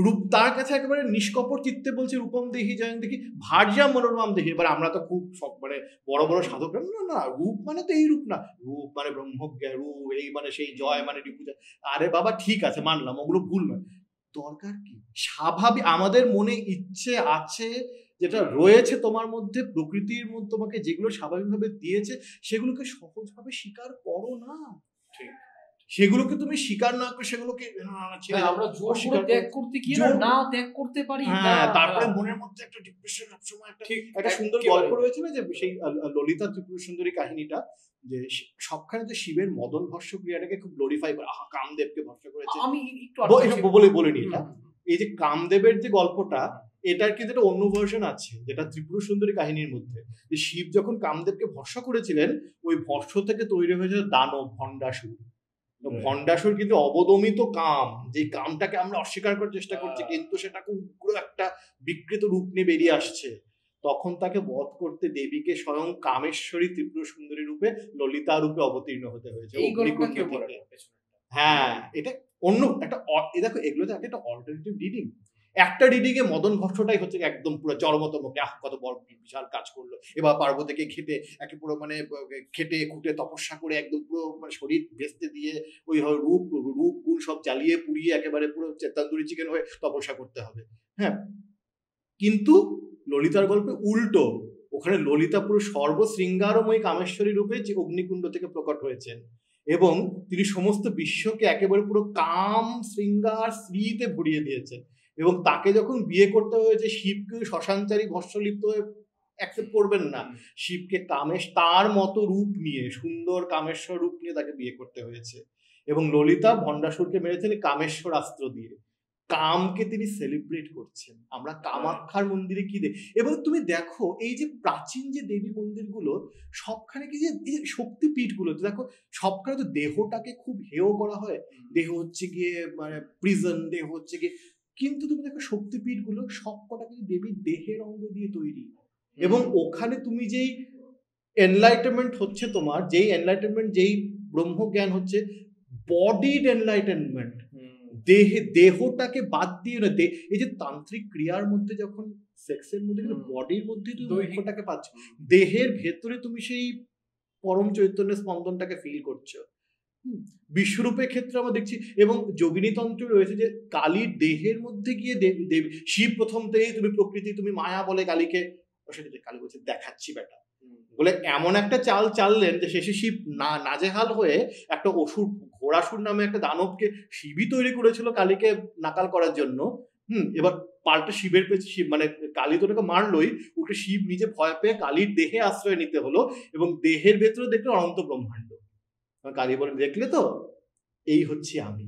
রূপ তার কাছে একেবারে নিষ্কপর চিত্তে বলছে রূপম দেহি জয়ং দেখি ভার্যা মনোরমাম দেহি এবার আমরা তো খুব সব মানে বড় বড় সাধক না না রূপ মানে তো এই রূপ না রূপ মানে ব্রহ্মজ্ঞা রূপ এই মানে সেই জয় মানে রিপুজা আরে বাবা ঠিক আছে মানলাম ওগুলো ভুল নয় দরকার কি স্বাভাবিক আমাদের মনে ইচ্ছে আছে যেটা রয়েছে তোমার মধ্যে প্রকৃতির মধ্যে তোমাকে যেগুলো স্বাভাবিকভাবে দিয়েছে সেগুলোকে সহজভাবে স্বীকার করো না ঠিক সেগুলোকে তুমি স্বীকার না করে সেগুলোকে হ্যাঁ, হ্যাঁ, আমরা জোর করে ত্যাগ করতে কি না ত্যাগ করতে পারি হ্যাঁ, তারপরে মনের মধ্যে একটা ডিপ্রেশন সবসময় একটা একটা সুন্দর গল্প রয়েছে না যে সেই ললিতা ত্রিপুর সুন্দরী কাহিনীটা যে সবখানে তো শিবের মদন ভর্ষ ক্রিয়াটাকে খুব গ্লোরিফাই করে আহা কামদেবকে ভস্য করেছে আমি একটু বলে বলে নি এই যে কামদেবের যে গল্পটা এটার কিন্তু একটা অন্য ভার্সন আছে যেটা ত্রিপুরা সুন্দরী কাহিনীর মধ্যে যে শিব যখন কামদেবকে ভরসা করেছিলেন ওই ভর্ষ থেকে তৈরি হয়েছিল দানব ভণ্ডাসুর ভণ্ডাসুর কিন্তু অবদমিত কাম যে কামটাকে আমরা অস্বীকার করার চেষ্টা করছি কিন্তু সেটা উগ্র একটা বিকৃত রূপ নিয়ে বেরিয়ে আসছে তখন তাকে বধ করতে দেবীকে স্বয়ং কামেশ্বরী তীব্র সুন্দরী রূপে ললিতা রূপে অবতীর্ণ হতে হয়েছে হ্যাঁ এটা অন্য একটা দেখো এগুলো তো একটা অল্টারনেটিভ রিডিং একটা রিডিংয়ে মদন ঘটটাই হচ্ছে একদম পুরো চরমতম আহ কত বড় বিশাল কাজ করলো এবার পার্বতীকে খেটে একে পুরো মানে খেটে খুঁটে তপস্যা করে একদম পুরো মানে শরীর ভেস্তে দিয়ে ওই রূপ রূপ গুণ সব জ্বালিয়ে পুড়িয়ে একেবারে পুরো তন্দুরি চিকেন হয়ে তপস্যা করতে হবে হ্যাঁ কিন্তু ললিতার গল্পে উল্টো ওখানে ললিতা পুরো সর্বশৃঙ্গারময় কামেশ্বরী রূপে যে অগ্নিকুণ্ড থেকে প্রকট হয়েছেন এবং তিনি সমস্ত বিশ্বকে একেবারে পুরো কাম শৃঙ্গার স্ত্রীতে ভরিয়ে দিয়েছেন এবং তাকে যখন বিয়ে করতে হয়েছে শিবকে শ্মশানচারী ভস্মলিপ্ত হয়ে অ্যাকসেপ্ট করবেন না শিবকে কামেশ তার মতো রূপ নিয়ে সুন্দর কামেশ্বর রূপ নিয়ে তাকে বিয়ে করতে হয়েছে এবং ললিতা ভণ্ডাসুরকে মেরেছেন কামেশ্বর অস্ত্র দিয়ে কামকে তিনি সেলিব্রেট করছেন আমরা হ্যাঁ। কামাক্ষার মন্দিরে কি দে এবং তুমি দেখো এই যে প্রাচীন যে দেবী মন্দিরগুলো সবখানে কি যে শক্তিপীঠগুলো দেখো সবখানে তো দেহটাকে খুব হেয় করা হয় দেহ হচ্ছে গিয়ে মানে প্রিজন দেহ হচ্ছে গিয়ে কিন্তু তুমি দেখো শক্তিপীঠ গুলো সবকটা কিন্তু দেবীর দেহের অঙ্গ দিয়ে তৈরি এবং ওখানে তুমি যেই এনলাইটেনমেন্ট হচ্ছে তোমার যেই এনলাইটেনমেন্ট যেই ব্রহ্মজ্ঞান হচ্ছে বডিড এনলাইটেনমেন্ট দেহে দেহটাকে বাদ দিয়ে না এই যে তান্ত্রিক ক্রিয়ার মধ্যে যখন সেক্সের মধ্যে কিন্তু বডির মধ্যে তুমি দেহটাকে পাচ্ছ দেহের ভেতরে তুমি সেই পরম চৈতন্য স্পন্দনটাকে ফিল করছো বিশ্বরূপের ক্ষেত্রে আমরা দেখছি এবং যোগিনীতন্ত্রে রয়েছে যে কালীর দেহের মধ্যে গিয়ে দেবী শিব প্রথম থেকেই তুমি প্রকৃতি তুমি মায়া বলে কালীকে সেটা কালী বলছে দেখাচ্ছি বেটা বলে এমন একটা চাল চাললেন যে শেষে শিব না নাজেহাল হয়ে একটা অসুর ঘোড়াসুর নামে একটা দানবকে শিবই তৈরি করেছিল কালীকে নাকাল করার জন্য হুম এবার পাল্টা শিবের পেয়েছে শিব মানে কালী তো ওটাকে মারলই উল্টে শিব নিজে ভয় পেয়ে কালীর দেহে আশ্রয় নিতে হলো এবং দেহের ভেতরে দেখলো অনন্ত ব্রহ্মাণ্ড কালী বলেন দেখলে তো এই হচ্ছে আমি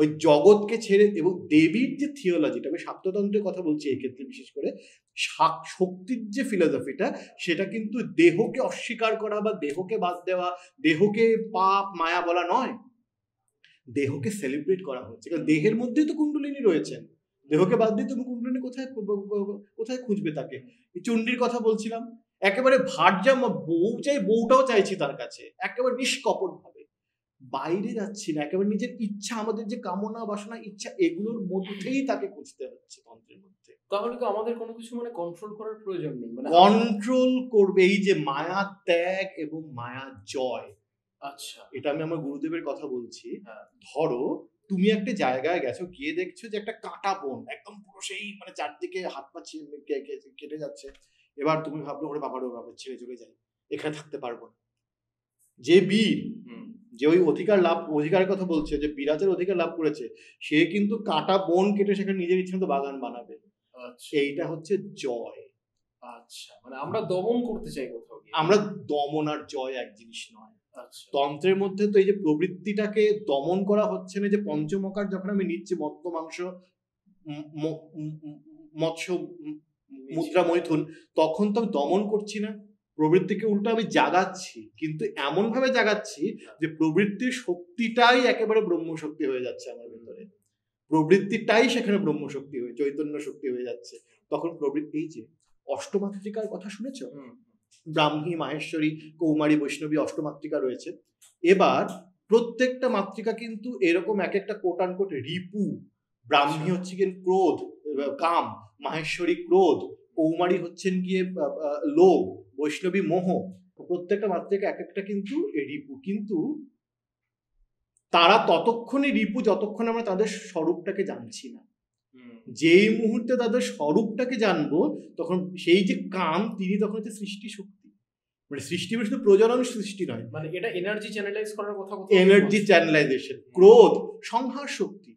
ওই জগৎকে ছেড়ে এবং দেবীর যে থিওলজিটা আমি সাপ্ততন্ত্রের কথা বলছি এই ক্ষেত্রে বিশেষ করে শক্তির যে ফিলোসফিটা সেটা কিন্তু দেহকে অস্বীকার করা বা দেহকে বাদ দেওয়া দেহকে পাপ মায়া বলা নয় দেহকে সেলিব্রেট করা হচ্ছে কারণ দেহের মধ্যেই তো কুণ্ডলিনী রয়েছেন দেহকে বাদ দিয়ে তুমি কুণ্ডলিনী কোথায় কোথায় খুঁজবে তাকে চণ্ডীর কথা বলছিলাম একেবারে ভারজাম বউ চাই বউটাও চাইছি তার কাছে একেবারে নিষ্কপট ভাবে বাইরে যাচ্ছি না একেবারে নিজের ইচ্ছা আমাদের যে কামনা বাসনা ইচ্ছা এগুলোর মধ্যেই তাকে খুঁজতে হচ্ছে তন্ত্রের মধ্যে তাহলে তো আমাদের কোনো কিছু মানে কন্ট্রোল করার প্রয়োজন নেই মানে কন্ট্রোল করবে এই যে মায়া ত্যাগ এবং মায়া জয় আচ্ছা এটা আমি আমার গুরুদেবের কথা বলছি হ্যাঁ। ধরো তুমি একটা জায়গায় গেছো গিয়ে দেখছো যে একটা কাঁটা বন একদম পুরো সেই মানে চারদিকে হাত পাচ্ছি কেটে যাচ্ছে এবার তুমি ভাবলো ওরে বাবার বাবা ছেড়ে চলে যাই এখানে থাকতে পারবো না যে বীর যে ওই অধিকার লাভ অধিকারের কথা বলছে যে বিরাজের অধিকার লাভ করেছে সে কিন্তু কাটা বন কেটে সেখানে নিজের ইচ্ছে মতো বাগান বানাবে সেইটা আচ্ছা। হচ্ছে জয় আচ্ছা মানে আমরা দমন করতে চাই কোথাও আমরা দমন আর জয় এক জিনিস নয় আচ্ছা। তন্ত্রের মধ্যে তো এই যে প্রবৃত্তিটাকে দমন করা হচ্ছে না যে পঞ্চমকার যখন আমি নিচ্ছি মত্ত মাংস মৎস্য মুদ্রা মৈথুন তখন তো আমি দমন করছি না প্রবৃত্তিকে উল্টো আমি জাগাচ্ছি কিন্তু এমনভাবে জাগাচ্ছি যে প্রবৃত্তির শক্তিটাই একেবারে ব্রহ্মশক্তি হয়ে যাচ্ছে আমার ভিতরে প্রবৃত্তিটাই সেখানে ব্রহ্মশক্তি হয়ে চৈতন্য শক্তি হয়ে যাচ্ছে তখন প্রবৃত্তি এই যে অষ্টমাত্রিকার কথা শুনেছ ব্রাহ্মী মাহেশ্বরী কৌমারী বৈষ্ণবী অষ্টমাত্রিকা রয়েছে এবার প্রত্যেকটা মাতৃকা কিন্তু এরকম এক একটা কোট আনকোট রিপু ব্রাহ্মী আচ্ছা। হচ্ছে ক্রোধ কাম মাহেশ্বরী ক্রোধ কৌমারী হচ্ছেন গিয়ে লোভ বৈষ্ণবী মোহ প্রত্যেকটা মাত্রিকা এক একটা কিন্তু রিপু কিন্তু তারা ততক্ষণে রিপু যতক্ষণ আমরা তাদের স্বরূপটাকে জানছি না যেই মুহূর্তে তাদের স্বরূপটাকে জানবো তখন সেই যে কাম তিনি তখন হচ্ছে সৃষ্টি শক্তি মানে সৃষ্টি মানে শুধু প্রজনন সৃষ্টি নয় মানে এটা এনার্জি চ্যানেলাইজ করার কথা এনার্জি চ্যানেলাইজেশন ক্রোধ সংহার শক্তি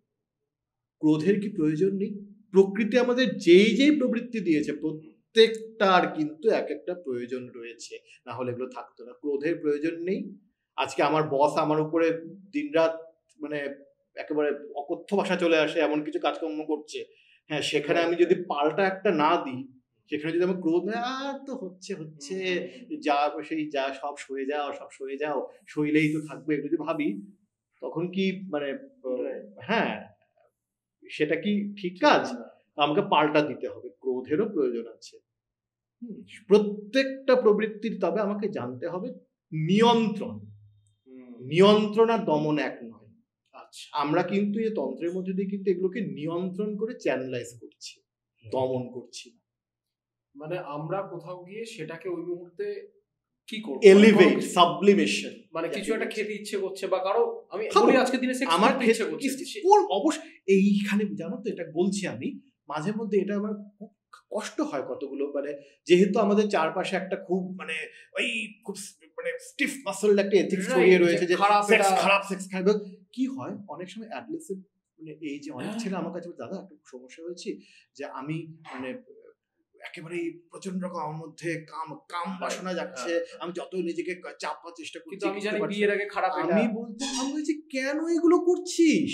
ক্রোধের কি প্রয়োজন নেই প্রকৃতি আমাদের যেই যেই প্রবৃত্তি দিয়েছে প্রত্যেকটার কিন্তু এক একটা প্রয়োজন রয়েছে না হলে এগুলো থাকতো না ক্রোধের প্রয়োজন নেই আজকে আমার বস আমার উপরে দিনরাত মানে একেবারে অকথ্য ভাষা চলে আসে এমন কিছু কাজকর্ম করছে হ্যাঁ সেখানে আমি যদি পাল্টা একটা না দিই সেখানে যদি আমার ক্রোধ আর তো হচ্ছে হচ্ছে যা সেই যা সব সয়ে যাও সব সয়ে যাও সইলেই তো থাকবে এগুলো যদি ভাবি তখন কি মানে হ্যাঁ সেটা কি ঠিক কাজ আমাকে পাল্টা দিতে হবে ক্রোধেরও প্রয়োজন আছে প্রত্যেকটা প্রবৃত্তির তবে আমাকে জানতে হবে নিয়ন্ত্রণ নিয়ন্ত্রণ আর দমন এক নয় আচ্ছা আমরা কিন্তু এই তন্ত্রের মধ্যে দিয়ে কিন্তু এগুলোকে নিয়ন্ত্রণ করে চ্যানেলাইজ করছি দমন করছি মানে আমরা কোথাও গিয়ে সেটাকে ওই মুহূর্তে কি করব এলিভেট সাবলিমেশন মানে, মানে কিছু একটা খেতে ইচ্ছে করছে বা কারো আমি আজকে দিনে আমার ইচ্ছে করছে ওর অবশ্যই এইখানে জানো তো এটা বলছি আমি মাঝে মধ্যে এটা আমার খুব কষ্ট হয় কতগুলো মানে যেহেতু আমাদের চারপাশে একটা খুব মানে ওই খুব মানে স্টিফ মাসল একটা এথিক্স ছড়িয়ে রয়েছে যে খারাপ সেক্স খারাপ সেক্স খারাপ কি হয় অনেক সময় অ্যাডলেসেন্ট মানে এই যে অনেক হ্যাঁ। ছেলে আমার কাছে দাদা একটা সমস্যা হয়েছে যে আমি মানে একেবারেই প্রচন্ড রকম মধ্যে কাম কাম হ্যাঁ, বাসনা হ্যাঁ, যাচ্ছে আমি যত নিজেকে চাপার চেষ্টা করছি আমি বলতে আমি বলছি কেন এগুলো করছিস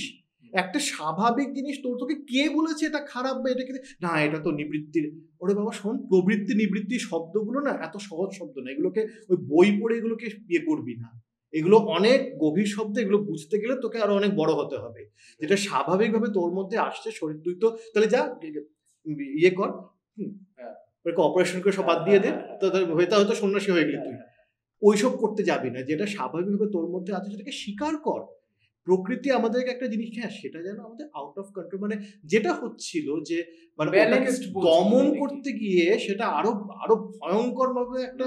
একটা স্বাভাবিক জিনিস তোর তোকে কে বলেছে এটা খারাপ বা এটাকে না এটা তো নিবৃত্তির ওরে বাবা শোন প্রবৃত্তি নিবৃত্তি শব্দগুলো না এত সহজ শব্দ না এগুলোকে ওই বই পড়ে এগুলোকে ইয়ে করবি না এগুলো অনেক গভীর শব্দ এগুলো বুঝতে গেলে তোকে আরো অনেক বড় হতে হবে যেটা স্বাভাবিকভাবে তোর মধ্যে আসছে শরীর তুই তো তাহলে যা ইয়ে কর হম অপারেশন হ্যাঁ, করে সব বাদ দিয়ে দে তো হয়তো হয়তো সন্ন্যাসী হয়ে গেলি তুই হ্যাঁ, হ্যাঁ। ওইসব করতে যাবি না যেটা স্বাভাবিকভাবে তোর মধ্যে আছে সেটাকে স্বীকার কর প্রকৃতি আমাদেরকে একটা জিনিস হ্যাঁ সেটা যেন আমাদের আউট অফ কন্ট্রোল মানে যেটা হচ্ছিল যে মানে দমন মানে করতে গিয়ে সেটা আরো আরো ভয়ঙ্কর ভাবে একটা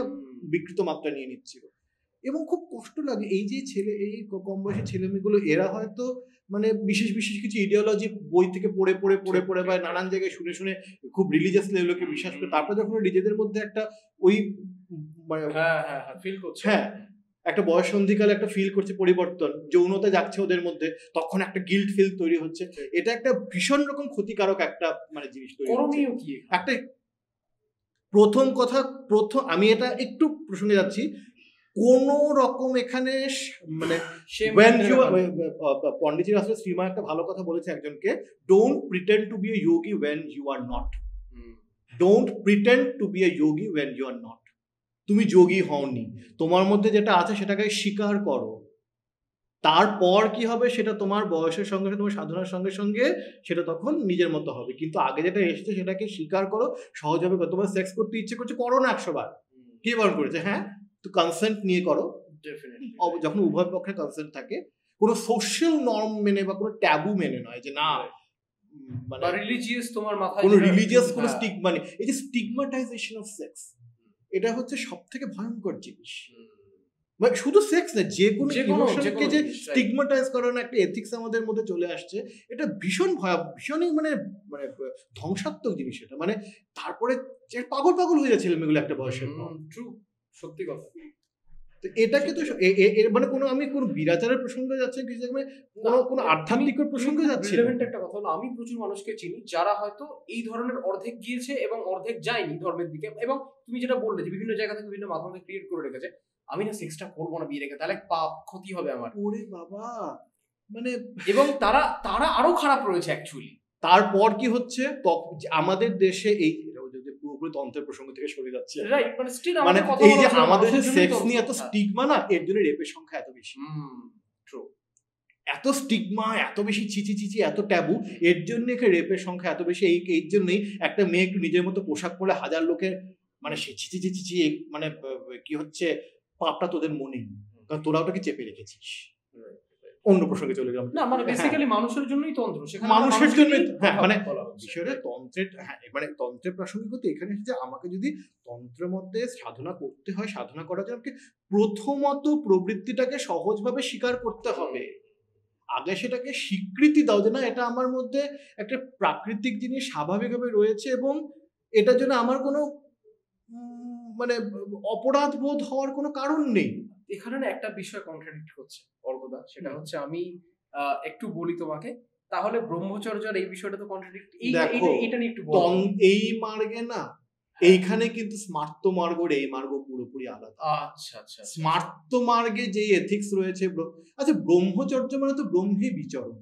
বিকৃত মাত্রা নিয়ে নিচ্ছিল এবং খুব কষ্ট লাগে এই যে ছেলে এই কম বয়সী মেয়েগুলো এরা হয়তো মানে বিশেষ বিশেষ কিছু ইডিওলজি বই থেকে পড়ে পড়ে পড়ে পড়ে বা নানান জায়গায় শুনে শুনে খুব রিলিজিয়াস লেভেলকে বিশ্বাস করে তারপরে যখন নিজেদের মধ্যে একটা ওই হ্যাঁ, হ্যাঁ, হ্যাঁ একটা সন্ধিকালে একটা ফিল করছে পরিবর্তন যৌনতা যাচ্ছে ওদের মধ্যে তখন একটা গিল্ট ফিল তৈরি হচ্ছে এটা একটা ভীষণ রকম ক্ষতিকারক একটা মানে জিনিস তৈরি কি একটা প্রথম কথা প্রথম আমি এটা একটু প্রসঙ্গে যাচ্ছি কোন রকম এখানে মানে পন্ডিচেরি আসলে শ্রীমা একটা ভালো কথা বলেছে একজনকে don't pretend to be a yogi when you are not don't pretend to be a yogi when you are not তুমি যোগী হওনি তোমার মধ্যে যেটা আছে সেটাকে স্বীকার করো তারপর কি হবে সেটা তোমার বয়সের সঙ্গে তোমার সাধনার সঙ্গে সঙ্গে সেটা তখন নিজের মতো হবে কিন্তু আগে যেটা এসেছে সেটাকে স্বীকার করো সহজভাবে তোমার সেক্স করতে ইচ্ছে করছে করো না একশো বার কে বার করেছে হ্যাঁ তো কনসেন্ট নিয়ে করো যখন উভয় পক্ষে কনসেন্ট থাকে কোনো সোশ্যাল নর্ম মেনে বা কোনো ট্যাবু মেনে নয় যে না মানে রিলিজিয়াস তোমার মাথায় কোনো রিলিজিয়াস কোনো স্টিগমা হ্যাঁ। নেই এই যে স্টিগমাটাইজেশন অফ সেক্স এটা হচ্ছে সব থেকে ভয়ঙ্কর জিনিস মানে শুধু সেক্স না যে কোনো ইমোশনকে যে স্টিগমাটাইজ করানো একটা এথিক্স আমাদের মধ্যে চলে আসছে এটা ভীষণ ভয় ভীষণই মানে মানে ধ্বংসাত্মক জিনিস এটা মানে তারপরে পাগল পাগল হয়ে যাচ্ছে মেয়েগুলো একটা বয়সের ট্রু সত্যি কথা তো এটাকে তো মানে কোনো আমি কোনো বিরাচারের প্রসঙ্গে যাচ্ছে কিছু মানে কোনো কোনো আধ্যাত্মিক প্রসঙ্গে যাচ্ছে রিলেভেন্ট একটা কথা হলো আমি প্রচুর মানুষকে চিনি যারা হয়তো এই ধরনের অর্ধেক গিয়েছে এবং অর্ধেক যায়নি ধর্মের দিকে এবং তুমি যেটা বললে যে বিভিন্ন জায়গা থেকে বিভিন্ন মাধ্যমে ক্রিয়েট করে রেখেছে আমি না সেক্সটা করবো না বিয়ে রেখে তাহলে পাপ ক্ষতি হবে আমার ওরে বাবা মানে এবং তারা তারা আরো খারাপ রয়েছে অ্যাকচুয়ালি তারপর কি হচ্ছে আমাদের দেশে এই তন্ত্রের প্রসঙ্গ থেকে সরে যাচ্ছে মানে এই যে আমাদের যে সেক্স নিয়ে এত স্টিগমা না এর জন্য রেপের সংখ্যা এত বেশি ট্রু এত স্টিগমা এত বেশি চিচি চিচি এত ট্যাবু এর জন্য এখানে রেপের সংখ্যা এত বেশি এই এর জন্যই একটা মেয়ে একটু নিজের মতো পোশাক পরে হাজার লোকের মানে সে চিচি চিচি চিচি মানে কি হচ্ছে পাপটা তোদের মনে কারণ তোরা ওটাকে চেপে রেখেছিস অন্য প্রসঙ্গে চলে যাবো না মানে বেসিক্যালি হ্যাঁ। মানুষের জন্যই তন্ত্র সেখানে মানুষের জন্য হ্যাঁ মানে বিষয়টা তন্ত্রের হ্যাঁ মানে তন্ত্রের প্রাসঙ্গিকতা এখানে যে আমাকে যদি তন্ত্রের মধ্যে সাধনা করতে হয় সাধনা করার জন্য আমাকে প্রথমত প্রবৃত্তিটাকে সহজভাবে স্বীকার করতে হবে আগে সেটাকে স্বীকৃতি দাও যে না এটা আমার মধ্যে একটা প্রাকৃতিক জিনিস স্বাভাবিকভাবে রয়েছে এবং এটার জন্য আমার কোনো মানে অপরাধ বোধ হওয়ার কোনো কারণ নেই এখানে না একটা বিষয় কন্ট্রাডিক্ট হচ্ছে অর্গদা সেটা হচ্ছে আমি একটু বলি তোমাকে তাহলে ব্রহ্মচর্যর এই বিষয়টা তো কন্ট্রাডিক্ট এই এটা নিয়ে একটু এই মার্গে না হ্যাঁ। এইখানে কিন্তু স্মার্ত মার্গ এই মার্গ পুরোপুরি আলাদা আচ্ছা আচ্ছা, আচ্ছা। স্মার্ত মার্গে যে এথিক্স রয়েছে আচ্ছা ব্রহ্মচর্য মানে তো ব্রহ্মে বিচরণ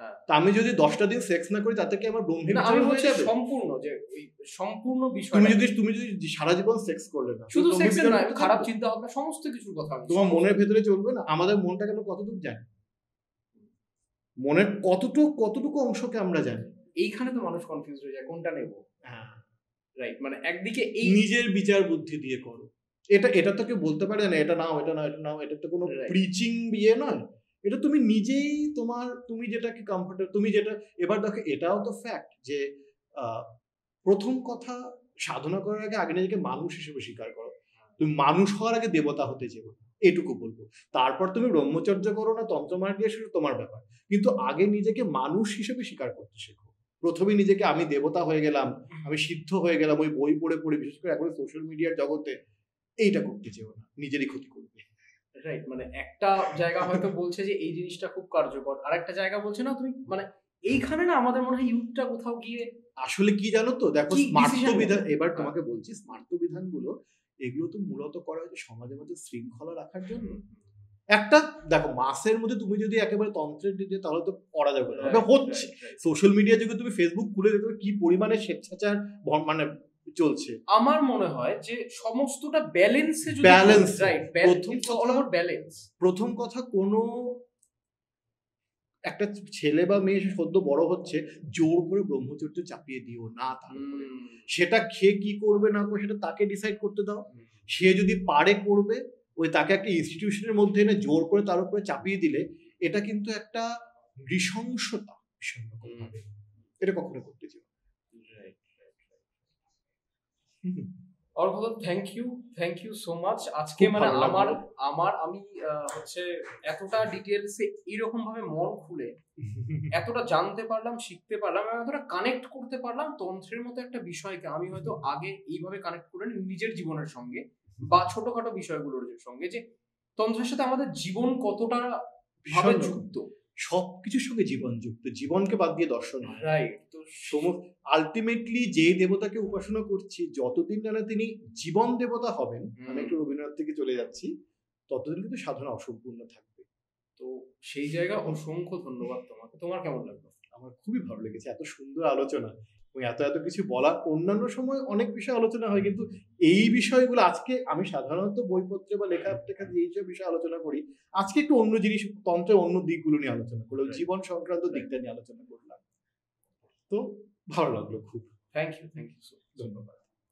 হ্যাঁ। আমি যদি দশটা দিন সেক্স না করি তাতে কি আমার ব্রহ্মী আমি বলছি সম্পূর্ণ যে ওই সম্পূর্ণ বিষয় তুমি যদি তুমি যদি সারা জীবন সেক্স করলে না শুধু সেক্স না একটু খারাপ চিন্তা ভাবনা সমস্ত কিছুর কথা তোমার মনের ভেতরে চলবে না আমাদের মনটা কেন কতদূর জানি মনের কতটুকু কতটুকু অংশকে আমরা জানি এইখানে তো মানুষ কনফিউজ হয়ে যায় কোনটা নেব রাইট হ্যাঁ। মানে একদিকে এই নিজের বিচার বুদ্ধি দিয়ে করো এটা এটা তো কেউ বলতে পারে না এটা নাও এটা নাও এটা নাও এটা তো কোনো প্রিচিং বিয়ে নয় এটা তুমি নিজেই তোমার তুমি যেটাকে কমফর্টেবল তুমি যেটা এবার দেখো এটাও তো ফ্যাক্ট যে প্রথম কথা সাধনা করার আগে আগে নিজেকে মানুষ হিসেবে স্বীকার করো তুমি মানুষ হওয়ার আগে দেবতা হতে যেও এটুকু বলবো তারপর তুমি ব্রহ্মচর্য করো না তন্ত্রমার্গ সেটা তোমার ব্যাপার কিন্তু আগে নিজেকে মানুষ হিসেবে স্বীকার করতে শেখো প্রথমে নিজেকে আমি দেবতা হয়ে গেলাম আমি সিদ্ধ হয়ে গেলাম ওই বই পড়ে পড়ে বিশেষ করে এখন সোশ্যাল মিডিয়ার জগতে এইটা করতে চেও না নিজেরই ক্ষতি করবে রাইট মানে একটা জায়গা হয়তো বলছে যে এই জিনিসটা খুব কার্যকর আর একটা জায়গা বলছে না তুমি মানে এইখানে না আমাদের মনে হয় ইউথটা কোথাও গিয়ে আসলে কি জানো তো দেখো স্মার্ট বিধান এবার হ্যাঁ। তোমাকে বলছি স্মার্ট বিধানগুলো এগুলো তো মূলত করা হয়েছে সমাজের মধ্যে শৃঙ্খলা রাখার জন্য একটা দেখো মাসের মধ্যে তুমি যদি একেবারে তন্ত্রের দিতে তাহলে তো করা যাবে না মানে হচ্ছে সোশ্যাল মিডিয়া যুগে তুমি ফেসবুক খুলে দেখবে কি পরিমাণে স্বেচ্ছাচার মানে চলছে আমার মনে হয় যে সমস্তটা ব্যালেন্সে যদি ব্যালেন্স রাইট ব্যালেন্স প্রথম কথা কোন একটা ছেলে বা মেয়ে সদ্য বড় হচ্ছে জোর করে ব্রহ্মচর্য চাপিয়ে দিও না তার সেটা খেয়ে কি করবে না করবে সেটা তাকে ডিসাইড করতে দাও সে যদি পারে করবে ওই তাকে একটা ইনস্টিটিউশনের মধ্যে এনে জোর করে তার উপরে চাপিয়ে দিলে এটা কিন্তু একটা নৃশংসতা এটা কখনো করতে চাই Argha thank you thank you so much আজকে মানে আমার আমার আমি হচ্ছে এতটা ডিটেলসে এরকম ভাবে মন খুলে এতটা জানতে পারলাম শিখতে পারলাম এবং এতটা কানেক্ট করতে পারলাম তন্ত্রের মতো একটা বিষয়কে আমি হয়তো আগে এইভাবে কানেক্ট করে নিজের জীবনের সঙ্গে বা ছোটখাটো বিষয়গুলোর সঙ্গে যে তন্ত্রের সাথে আমাদের জীবন কতটা ভাবে যুক্ত সব কিছুর সঙ্গে জীবন যুক্ত জীবনকে বাদ দিয়ে দর্শন আলটিমেটলি যে দেবতাকে উপাসনা করছি যতদিন না তিনি জীবন দেবতা হবেন আমি একটু রবীন্দ্রনাথ থেকে চলে যাচ্ছি ততদিন কিন্তু সাধনা অসম্পূর্ণ থাকবে তো সেই জায়গা অসংখ্য ধন্যবাদ তোমাকে তোমার কেমন লাগলো আমার খুবই ভালো লেগেছে এত সুন্দর আলোচনা এবং এত এত কিছু বলা অন্যান্য সময় অনেক বিষয়ে আলোচনা হয় কিন্তু এই বিষয়গুলো আজকে আমি সাধারণত বইপত্রে বা লেখা টেখা এই সব বিষয়ে আলোচনা করি আজকে একটু অন্য জিনিস তন্ত্রের অন্য দিকগুলো নিয়ে আলোচনা করলাম জীবন সংক্রান্ত দিকটা নিয়ে আলোচনা করলাম তো ভালো লাগলো খুব থ্যাংক ইউ থ্যাংক ইউ ধন্যবাদ